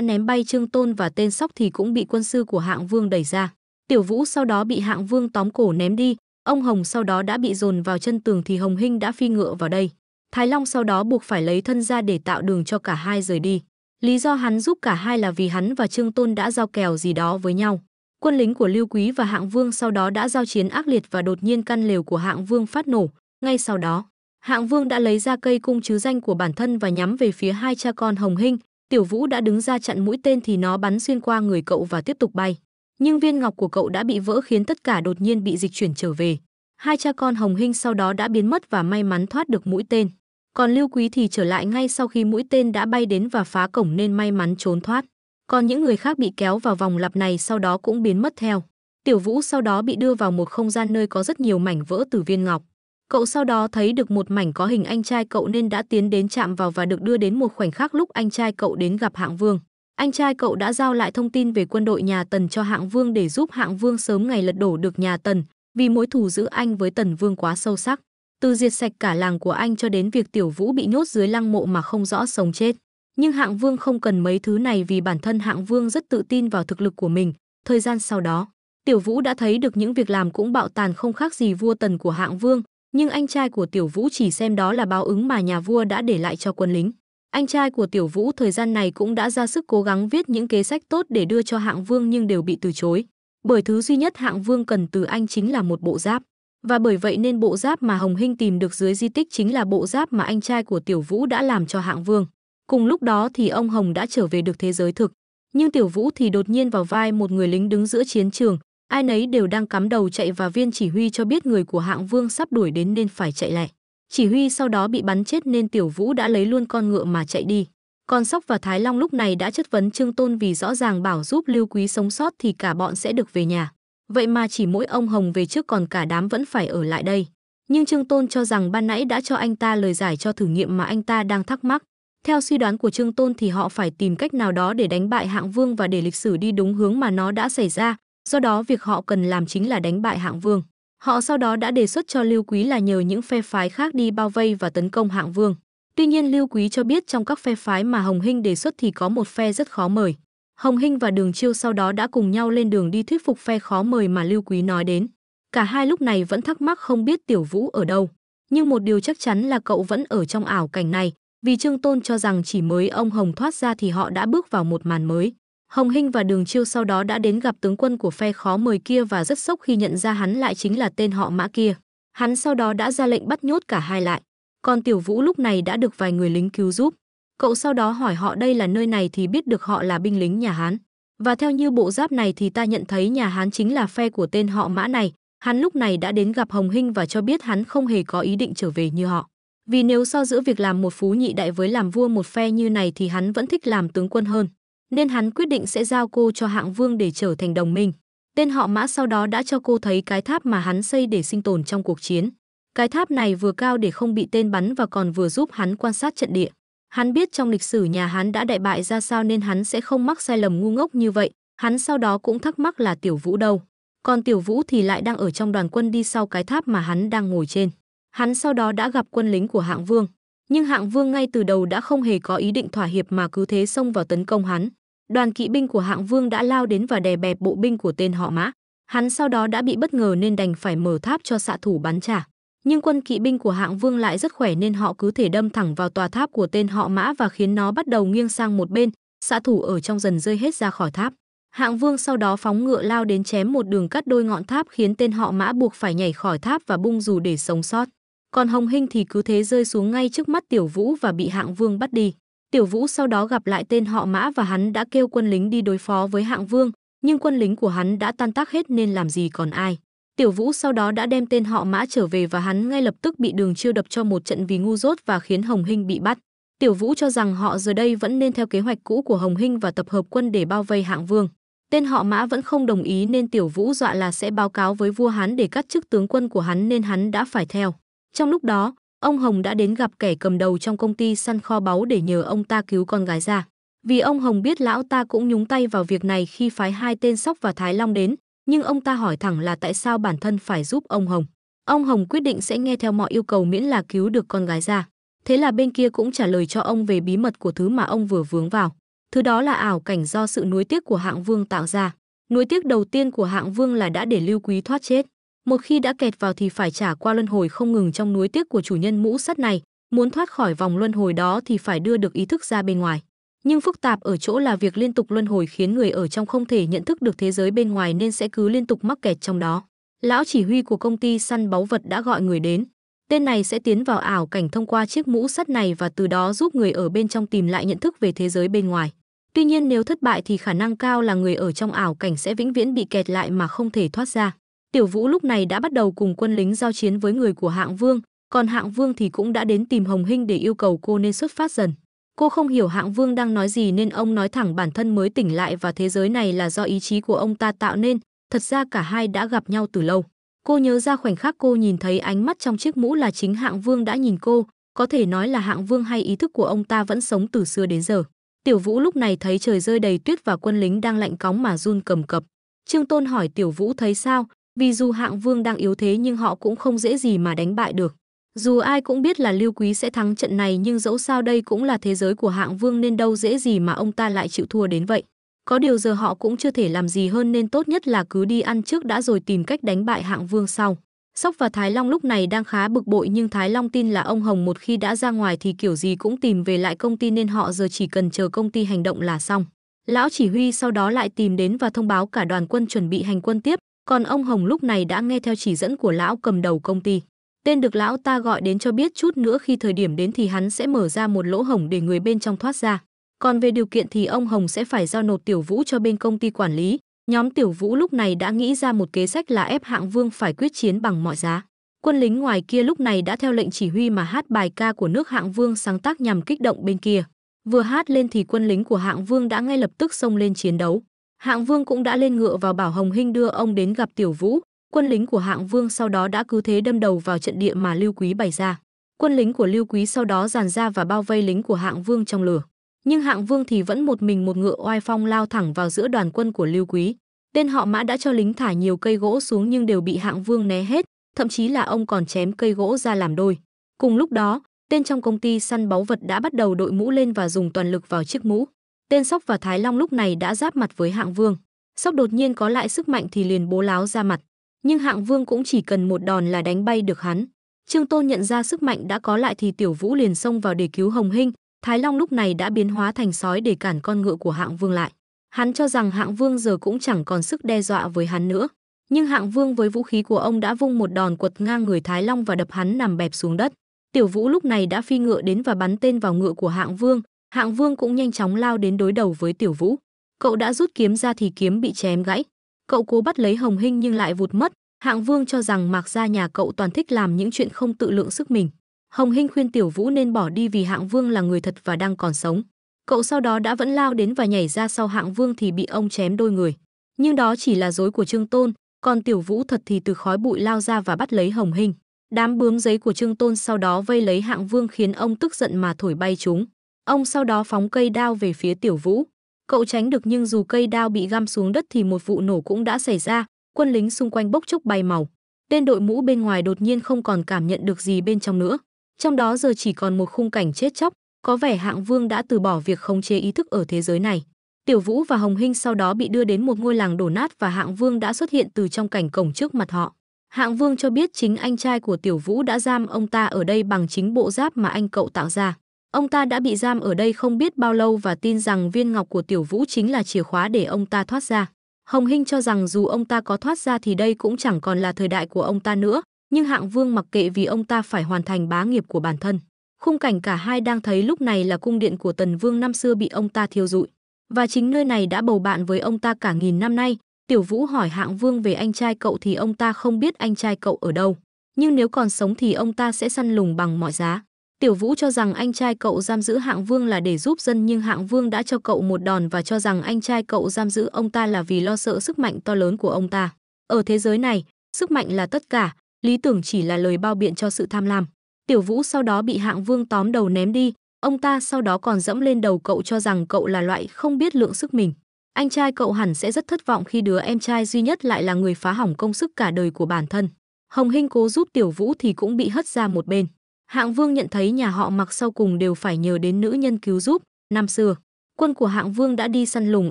S1: ném bay trương tôn và tên sóc thì cũng bị quân sư của hạng vương đẩy ra tiểu vũ sau đó bị hạng vương tóm cổ ném đi ông hồng sau đó đã bị dồn vào chân tường thì hồng hinh đã phi ngựa vào đây thái long sau đó buộc phải lấy thân ra để tạo đường cho cả hai rời đi lý do hắn giúp cả hai là vì hắn và trương tôn đã giao kèo gì đó với nhau Quân lính của Lưu Quý và Hạng Vương sau đó đã giao chiến ác liệt và đột nhiên căn lều của Hạng Vương phát nổ. Ngay sau đó, Hạng Vương đã lấy ra cây cung chứ danh của bản thân và nhắm về phía hai cha con Hồng Hinh. Tiểu Vũ đã đứng ra chặn mũi tên thì nó bắn xuyên qua người cậu và tiếp tục bay. Nhưng viên ngọc của cậu đã bị vỡ khiến tất cả đột nhiên bị dịch chuyển trở về. Hai cha con Hồng Hinh sau đó đã biến mất và may mắn thoát được mũi tên. Còn Lưu Quý thì trở lại ngay sau khi mũi tên đã bay đến và phá cổng nên may mắn trốn thoát còn những người khác bị kéo vào vòng lặp này sau đó cũng biến mất theo. Tiểu Vũ sau đó bị đưa vào một không gian nơi có rất nhiều mảnh vỡ từ viên ngọc. Cậu sau đó thấy được một mảnh có hình anh trai cậu nên đã tiến đến chạm vào và được đưa đến một khoảnh khắc lúc anh trai cậu đến gặp Hạng Vương. Anh trai cậu đã giao lại thông tin về quân đội nhà Tần cho Hạng Vương để giúp Hạng Vương sớm ngày lật đổ được nhà Tần, vì mối thù giữa anh với Tần Vương quá sâu sắc. Từ diệt sạch cả làng của anh cho đến việc Tiểu Vũ bị nhốt dưới lăng mộ mà không rõ sống chết. Nhưng Hạng Vương không cần mấy thứ này vì bản thân Hạng Vương rất tự tin vào thực lực của mình. Thời gian sau đó, Tiểu Vũ đã thấy được những việc làm cũng bạo tàn không khác gì vua Tần của Hạng Vương, nhưng anh trai của Tiểu Vũ chỉ xem đó là báo ứng mà nhà vua đã để lại cho quân lính. Anh trai của Tiểu Vũ thời gian này cũng đã ra sức cố gắng viết những kế sách tốt để đưa cho Hạng Vương nhưng đều bị từ chối, bởi thứ duy nhất Hạng Vương cần từ anh chính là một bộ giáp. Và bởi vậy nên bộ giáp mà Hồng Hinh tìm được dưới di tích chính là bộ giáp mà anh trai của Tiểu Vũ đã làm cho Hạng Vương. Cùng lúc đó thì ông Hồng đã trở về được thế giới thực, nhưng Tiểu Vũ thì đột nhiên vào vai một người lính đứng giữa chiến trường, ai nấy đều đang cắm đầu chạy và viên chỉ huy cho biết người của hạng vương sắp đuổi đến nên phải chạy lại. Chỉ huy sau đó bị bắn chết nên Tiểu Vũ đã lấy luôn con ngựa mà chạy đi. Còn Sóc và Thái Long lúc này đã chất vấn Trương Tôn vì rõ ràng bảo giúp Lưu Quý sống sót thì cả bọn sẽ được về nhà. Vậy mà chỉ mỗi ông Hồng về trước còn cả đám vẫn phải ở lại đây. Nhưng Trương Tôn cho rằng ban nãy đã cho anh ta lời giải cho thử nghiệm mà anh ta đang thắc mắc. Theo suy đoán của Trương Tôn thì họ phải tìm cách nào đó để đánh bại Hạng Vương và để lịch sử đi đúng hướng mà nó đã xảy ra, do đó việc họ cần làm chính là đánh bại Hạng Vương. Họ sau đó đã đề xuất cho Lưu Quý là nhờ những phe phái khác đi bao vây và tấn công Hạng Vương. Tuy nhiên Lưu Quý cho biết trong các phe phái mà Hồng Hinh đề xuất thì có một phe rất khó mời. Hồng Hinh và Đường Chiêu sau đó đã cùng nhau lên đường đi thuyết phục phe khó mời mà Lưu Quý nói đến. Cả hai lúc này vẫn thắc mắc không biết Tiểu Vũ ở đâu. Nhưng một điều chắc chắn là cậu vẫn ở trong ảo cảnh này, vì Trương Tôn cho rằng chỉ mới ông Hồng thoát ra thì họ đã bước vào một màn mới. Hồng Hinh và Đường Chiêu sau đó đã đến gặp tướng quân của phe khó mời kia và rất sốc khi nhận ra hắn lại chính là tên họ Mã kia. Hắn sau đó đã ra lệnh bắt nhốt cả hai lại. Còn Tiểu Vũ lúc này đã được vài người lính cứu giúp. Cậu sau đó hỏi họ đây là nơi này thì biết được họ là binh lính nhà Hán. Và theo như bộ giáp này thì ta nhận thấy nhà Hán chính là phe của tên họ Mã này. Hắn lúc này đã đến gặp Hồng Hinh và cho biết hắn không hề có ý định trở về như họ. Vì nếu so giữa việc làm một phú nhị đại với làm vua một phe như này thì hắn vẫn thích làm tướng quân hơn. Nên hắn quyết định sẽ giao cô cho hạng vương để trở thành đồng minh. Tên họ mã sau đó đã cho cô thấy cái tháp mà hắn xây để sinh tồn trong cuộc chiến. Cái tháp này vừa cao để không bị tên bắn và còn vừa giúp hắn quan sát trận địa. Hắn biết trong lịch sử nhà hắn đã đại bại ra sao nên hắn sẽ không mắc sai lầm ngu ngốc như vậy. Hắn sau đó cũng thắc mắc là tiểu vũ đâu. Còn tiểu vũ thì lại đang ở trong đoàn quân đi sau cái tháp mà hắn đang ngồi trên. Hắn sau đó đã gặp quân lính của Hạng Vương, nhưng Hạng Vương ngay từ đầu đã không hề có ý định thỏa hiệp mà cứ thế xông vào tấn công hắn. Đoàn kỵ binh của Hạng Vương đã lao đến và đè bẹp bộ binh của tên họ Mã. Hắn sau đó đã bị bất ngờ nên đành phải mở tháp cho xạ thủ bắn trả. Nhưng quân kỵ binh của Hạng Vương lại rất khỏe nên họ cứ thể đâm thẳng vào tòa tháp của tên họ Mã và khiến nó bắt đầu nghiêng sang một bên, xạ thủ ở trong dần rơi hết ra khỏi tháp. Hạng Vương sau đó phóng ngựa lao đến chém một đường cắt đôi ngọn tháp khiến tên họ Mã buộc phải nhảy khỏi tháp và bung dù để sống sót. Còn Hồng Hinh thì cứ thế rơi xuống ngay trước mắt Tiểu Vũ và bị Hạng Vương bắt đi. Tiểu Vũ sau đó gặp lại tên họ Mã và hắn đã kêu quân lính đi đối phó với Hạng Vương, nhưng quân lính của hắn đã tan tác hết nên làm gì còn ai. Tiểu Vũ sau đó đã đem tên họ Mã trở về và hắn ngay lập tức bị Đường Chiêu đập cho một trận vì ngu dốt và khiến Hồng Hinh bị bắt. Tiểu Vũ cho rằng họ giờ đây vẫn nên theo kế hoạch cũ của Hồng Hinh và tập hợp quân để bao vây Hạng Vương. Tên họ Mã vẫn không đồng ý nên Tiểu Vũ dọa là sẽ báo cáo với vua hắn để cắt chức tướng quân của hắn nên hắn đã phải theo. Trong lúc đó, ông Hồng đã đến gặp kẻ cầm đầu trong công ty săn kho báu để nhờ ông ta cứu con gái ra. Vì ông Hồng biết lão ta cũng nhúng tay vào việc này khi phái hai tên Sóc và Thái Long đến, nhưng ông ta hỏi thẳng là tại sao bản thân phải giúp ông Hồng. Ông Hồng quyết định sẽ nghe theo mọi yêu cầu miễn là cứu được con gái ra. Thế là bên kia cũng trả lời cho ông về bí mật của thứ mà ông vừa vướng vào. Thứ đó là ảo cảnh do sự nuối tiếc của hạng vương tạo ra. Nuối tiếc đầu tiên của hạng vương là đã để Lưu Quý thoát chết một khi đã kẹt vào thì phải trả qua luân hồi không ngừng trong núi tiếc của chủ nhân mũ sắt này muốn thoát khỏi vòng luân hồi đó thì phải đưa được ý thức ra bên ngoài nhưng phức tạp ở chỗ là việc liên tục luân hồi khiến người ở trong không thể nhận thức được thế giới bên ngoài nên sẽ cứ liên tục mắc kẹt trong đó lão chỉ huy của công ty săn báu vật đã gọi người đến tên này sẽ tiến vào ảo cảnh thông qua chiếc mũ sắt này và từ đó giúp người ở bên trong tìm lại nhận thức về thế giới bên ngoài tuy nhiên nếu thất bại thì khả năng cao là người ở trong ảo cảnh sẽ vĩnh viễn bị kẹt lại mà không thể thoát ra Tiểu Vũ lúc này đã bắt đầu cùng quân lính giao chiến với người của Hạng Vương, còn Hạng Vương thì cũng đã đến tìm Hồng Hinh để yêu cầu cô nên xuất phát dần. Cô không hiểu Hạng Vương đang nói gì nên ông nói thẳng bản thân mới tỉnh lại và thế giới này là do ý chí của ông ta tạo nên, thật ra cả hai đã gặp nhau từ lâu. Cô nhớ ra khoảnh khắc cô nhìn thấy ánh mắt trong chiếc mũ là chính Hạng Vương đã nhìn cô, có thể nói là Hạng Vương hay ý thức của ông ta vẫn sống từ xưa đến giờ. Tiểu Vũ lúc này thấy trời rơi đầy tuyết và quân lính đang lạnh cóng mà run cầm cập. Trương Tôn hỏi Tiểu Vũ thấy sao, vì dù hạng vương đang yếu thế nhưng họ cũng không dễ gì mà đánh bại được. Dù ai cũng biết là Lưu Quý sẽ thắng trận này nhưng dẫu sao đây cũng là thế giới của hạng vương nên đâu dễ gì mà ông ta lại chịu thua đến vậy. Có điều giờ họ cũng chưa thể làm gì hơn nên tốt nhất là cứ đi ăn trước đã rồi tìm cách đánh bại hạng vương sau. Sóc và Thái Long lúc này đang khá bực bội nhưng Thái Long tin là ông Hồng một khi đã ra ngoài thì kiểu gì cũng tìm về lại công ty nên họ giờ chỉ cần chờ công ty hành động là xong. Lão chỉ huy sau đó lại tìm đến và thông báo cả đoàn quân chuẩn bị hành quân tiếp, còn ông Hồng lúc này đã nghe theo chỉ dẫn của lão cầm đầu công ty. Tên được lão ta gọi đến cho biết chút nữa khi thời điểm đến thì hắn sẽ mở ra một lỗ hổng để người bên trong thoát ra. Còn về điều kiện thì ông Hồng sẽ phải giao nộp Tiểu Vũ cho bên công ty quản lý. Nhóm Tiểu Vũ lúc này đã nghĩ ra một kế sách là ép hạng vương phải quyết chiến bằng mọi giá. Quân lính ngoài kia lúc này đã theo lệnh chỉ huy mà hát bài ca của nước hạng vương sáng tác nhằm kích động bên kia. Vừa hát lên thì quân lính của hạng vương đã ngay lập tức xông lên chiến đấu. Hạng Vương cũng đã lên ngựa vào bảo Hồng Hinh đưa ông đến gặp Tiểu Vũ, quân lính của Hạng Vương sau đó đã cứ thế đâm đầu vào trận địa mà Lưu Quý bày ra. Quân lính của Lưu Quý sau đó dàn ra và bao vây lính của Hạng Vương trong lửa. Nhưng Hạng Vương thì vẫn một mình một ngựa oai phong lao thẳng vào giữa đoàn quân của Lưu Quý. Tên họ Mã đã cho lính thả nhiều cây gỗ xuống nhưng đều bị Hạng Vương né hết, thậm chí là ông còn chém cây gỗ ra làm đôi. Cùng lúc đó, tên trong công ty săn báu vật đã bắt đầu đội mũ lên và dùng toàn lực vào chiếc mũ tên sóc và thái long lúc này đã giáp mặt với hạng vương sóc đột nhiên có lại sức mạnh thì liền bố láo ra mặt nhưng hạng vương cũng chỉ cần một đòn là đánh bay được hắn trương tôn nhận ra sức mạnh đã có lại thì tiểu vũ liền xông vào để cứu hồng hinh thái long lúc này đã biến hóa thành sói để cản con ngựa của hạng vương lại hắn cho rằng hạng vương giờ cũng chẳng còn sức đe dọa với hắn nữa nhưng hạng vương với vũ khí của ông đã vung một đòn quật ngang người thái long và đập hắn nằm bẹp xuống đất tiểu vũ lúc này đã phi ngựa đến và bắn tên vào ngựa của hạng vương Hạng Vương cũng nhanh chóng lao đến đối đầu với Tiểu Vũ. Cậu đã rút kiếm ra thì kiếm bị chém gãy. Cậu cố bắt lấy Hồng Hinh nhưng lại vụt mất. Hạng Vương cho rằng Mạc gia nhà cậu toàn thích làm những chuyện không tự lượng sức mình. Hồng Hinh khuyên Tiểu Vũ nên bỏ đi vì Hạng Vương là người thật và đang còn sống. Cậu sau đó đã vẫn lao đến và nhảy ra sau Hạng Vương thì bị ông chém đôi người. Nhưng đó chỉ là dối của Trương Tôn, còn Tiểu Vũ thật thì từ khói bụi lao ra và bắt lấy Hồng Hinh. Đám bướm giấy của Trương Tôn sau đó vây lấy Hạng Vương khiến ông tức giận mà thổi bay chúng. Ông sau đó phóng cây đao về phía Tiểu Vũ. Cậu tránh được nhưng dù cây đao bị găm xuống đất thì một vụ nổ cũng đã xảy ra, quân lính xung quanh bốc chốc bay màu. Tên đội mũ bên ngoài đột nhiên không còn cảm nhận được gì bên trong nữa. Trong đó giờ chỉ còn một khung cảnh chết chóc, có vẻ hạng vương đã từ bỏ việc khống chế ý thức ở thế giới này. Tiểu Vũ và Hồng Hinh sau đó bị đưa đến một ngôi làng đổ nát và Hạng Vương đã xuất hiện từ trong cảnh cổng trước mặt họ. Hạng Vương cho biết chính anh trai của Tiểu Vũ đã giam ông ta ở đây bằng chính bộ giáp mà anh cậu tạo ra. Ông ta đã bị giam ở đây không biết bao lâu và tin rằng viên ngọc của Tiểu Vũ chính là chìa khóa để ông ta thoát ra. Hồng Hinh cho rằng dù ông ta có thoát ra thì đây cũng chẳng còn là thời đại của ông ta nữa, nhưng Hạng Vương mặc kệ vì ông ta phải hoàn thành bá nghiệp của bản thân. Khung cảnh cả hai đang thấy lúc này là cung điện của Tần Vương năm xưa bị ông ta thiêu rụi. Và chính nơi này đã bầu bạn với ông ta cả nghìn năm nay. Tiểu Vũ hỏi Hạng Vương về anh trai cậu thì ông ta không biết anh trai cậu ở đâu. Nhưng nếu còn sống thì ông ta sẽ săn lùng bằng mọi giá. Tiểu Vũ cho rằng anh trai cậu giam giữ Hạng Vương là để giúp dân nhưng Hạng Vương đã cho cậu một đòn và cho rằng anh trai cậu giam giữ ông ta là vì lo sợ sức mạnh to lớn của ông ta. Ở thế giới này, sức mạnh là tất cả, lý tưởng chỉ là lời bao biện cho sự tham lam. Tiểu Vũ sau đó bị Hạng Vương tóm đầu ném đi, ông ta sau đó còn dẫm lên đầu cậu cho rằng cậu là loại không biết lượng sức mình. Anh trai cậu hẳn sẽ rất thất vọng khi đứa em trai duy nhất lại là người phá hỏng công sức cả đời của bản thân. Hồng Hinh cố giúp Tiểu Vũ thì cũng bị hất ra một bên. Hạng Vương nhận thấy nhà họ Mặc sau cùng đều phải nhờ đến nữ nhân cứu giúp, năm xưa, quân của Hạng Vương đã đi săn lùng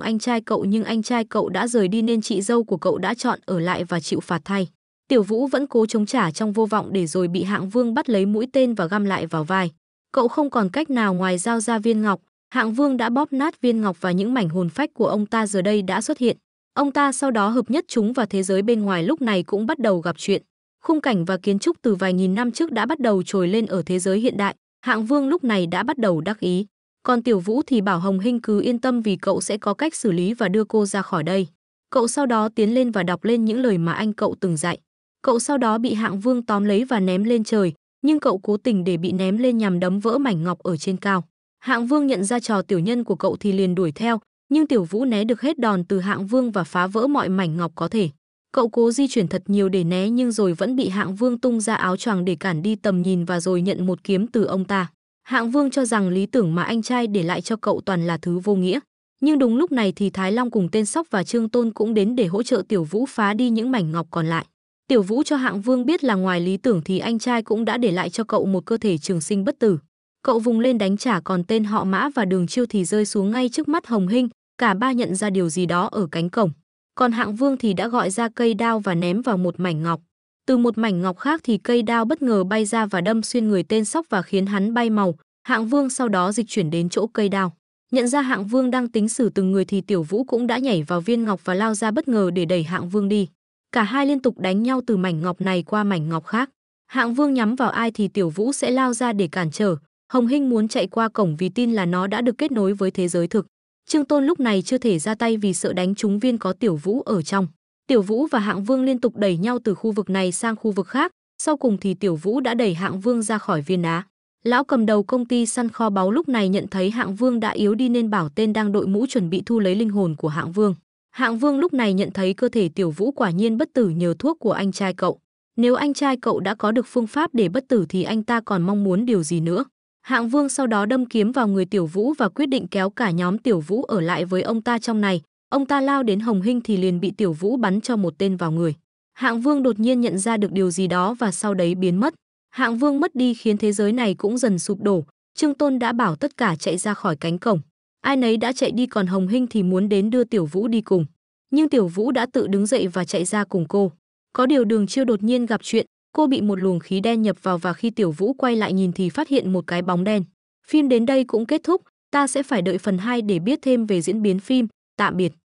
S1: anh trai cậu nhưng anh trai cậu đã rời đi nên chị dâu của cậu đã chọn ở lại và chịu phạt thay. Tiểu Vũ vẫn cố chống trả trong vô vọng để rồi bị Hạng Vương bắt lấy mũi tên và găm lại vào vai. Cậu không còn cách nào ngoài giao ra viên ngọc, Hạng Vương đã bóp nát viên ngọc và những mảnh hồn phách của ông ta giờ đây đã xuất hiện. Ông ta sau đó hợp nhất chúng và thế giới bên ngoài lúc này cũng bắt đầu gặp chuyện khung cảnh và kiến trúc từ vài nghìn năm trước đã bắt đầu trồi lên ở thế giới hiện đại, Hạng Vương lúc này đã bắt đầu đắc ý. Còn Tiểu Vũ thì bảo Hồng Hinh cứ yên tâm vì cậu sẽ có cách xử lý và đưa cô ra khỏi đây. Cậu sau đó tiến lên và đọc lên những lời mà anh cậu từng dạy. Cậu sau đó bị Hạng Vương tóm lấy và ném lên trời, nhưng cậu cố tình để bị ném lên nhằm đấm vỡ mảnh ngọc ở trên cao. Hạng Vương nhận ra trò tiểu nhân của cậu thì liền đuổi theo, nhưng Tiểu Vũ né được hết đòn từ Hạng Vương và phá vỡ mọi mảnh ngọc có thể. Cậu cố di chuyển thật nhiều để né nhưng rồi vẫn bị hạng vương tung ra áo choàng để cản đi tầm nhìn và rồi nhận một kiếm từ ông ta. Hạng vương cho rằng lý tưởng mà anh trai để lại cho cậu toàn là thứ vô nghĩa. Nhưng đúng lúc này thì Thái Long cùng tên Sóc và Trương Tôn cũng đến để hỗ trợ Tiểu Vũ phá đi những mảnh ngọc còn lại. Tiểu Vũ cho Hạng Vương biết là ngoài lý tưởng thì anh trai cũng đã để lại cho cậu một cơ thể trường sinh bất tử. Cậu vùng lên đánh trả còn tên họ Mã và Đường Chiêu thì rơi xuống ngay trước mắt Hồng Hinh, cả ba nhận ra điều gì đó ở cánh cổng còn hạng vương thì đã gọi ra cây đao và ném vào một mảnh ngọc. Từ một mảnh ngọc khác thì cây đao bất ngờ bay ra và đâm xuyên người tên sóc và khiến hắn bay màu. Hạng vương sau đó dịch chuyển đến chỗ cây đao. Nhận ra hạng vương đang tính xử từng người thì tiểu vũ cũng đã nhảy vào viên ngọc và lao ra bất ngờ để đẩy hạng vương đi. Cả hai liên tục đánh nhau từ mảnh ngọc này qua mảnh ngọc khác. Hạng vương nhắm vào ai thì tiểu vũ sẽ lao ra để cản trở. Hồng Hinh muốn chạy qua cổng vì tin là nó đã được kết nối với thế giới thực. Trương Tôn lúc này chưa thể ra tay vì sợ đánh trúng viên có Tiểu Vũ ở trong. Tiểu Vũ và Hạng Vương liên tục đẩy nhau từ khu vực này sang khu vực khác, sau cùng thì Tiểu Vũ đã đẩy Hạng Vương ra khỏi viên đá. Lão cầm đầu công ty săn kho báu lúc này nhận thấy Hạng Vương đã yếu đi nên bảo tên đang đội mũ chuẩn bị thu lấy linh hồn của Hạng Vương. Hạng Vương lúc này nhận thấy cơ thể Tiểu Vũ quả nhiên bất tử nhờ thuốc của anh trai cậu. Nếu anh trai cậu đã có được phương pháp để bất tử thì anh ta còn mong muốn điều gì nữa. Hạng Vương sau đó đâm kiếm vào người Tiểu Vũ và quyết định kéo cả nhóm Tiểu Vũ ở lại với ông ta trong này. Ông ta lao đến Hồng Hinh thì liền bị Tiểu Vũ bắn cho một tên vào người. Hạng Vương đột nhiên nhận ra được điều gì đó và sau đấy biến mất. Hạng Vương mất đi khiến thế giới này cũng dần sụp đổ. Trương Tôn đã bảo tất cả chạy ra khỏi cánh cổng. Ai nấy đã chạy đi còn Hồng Hinh thì muốn đến đưa Tiểu Vũ đi cùng. Nhưng Tiểu Vũ đã tự đứng dậy và chạy ra cùng cô. Có điều Đường Chiêu đột nhiên gặp chuyện, Cô bị một luồng khí đen nhập vào và khi Tiểu Vũ quay lại nhìn thì phát hiện một cái bóng đen. Phim đến đây cũng kết thúc, ta sẽ phải đợi phần 2 để biết thêm về diễn biến phim. Tạm biệt.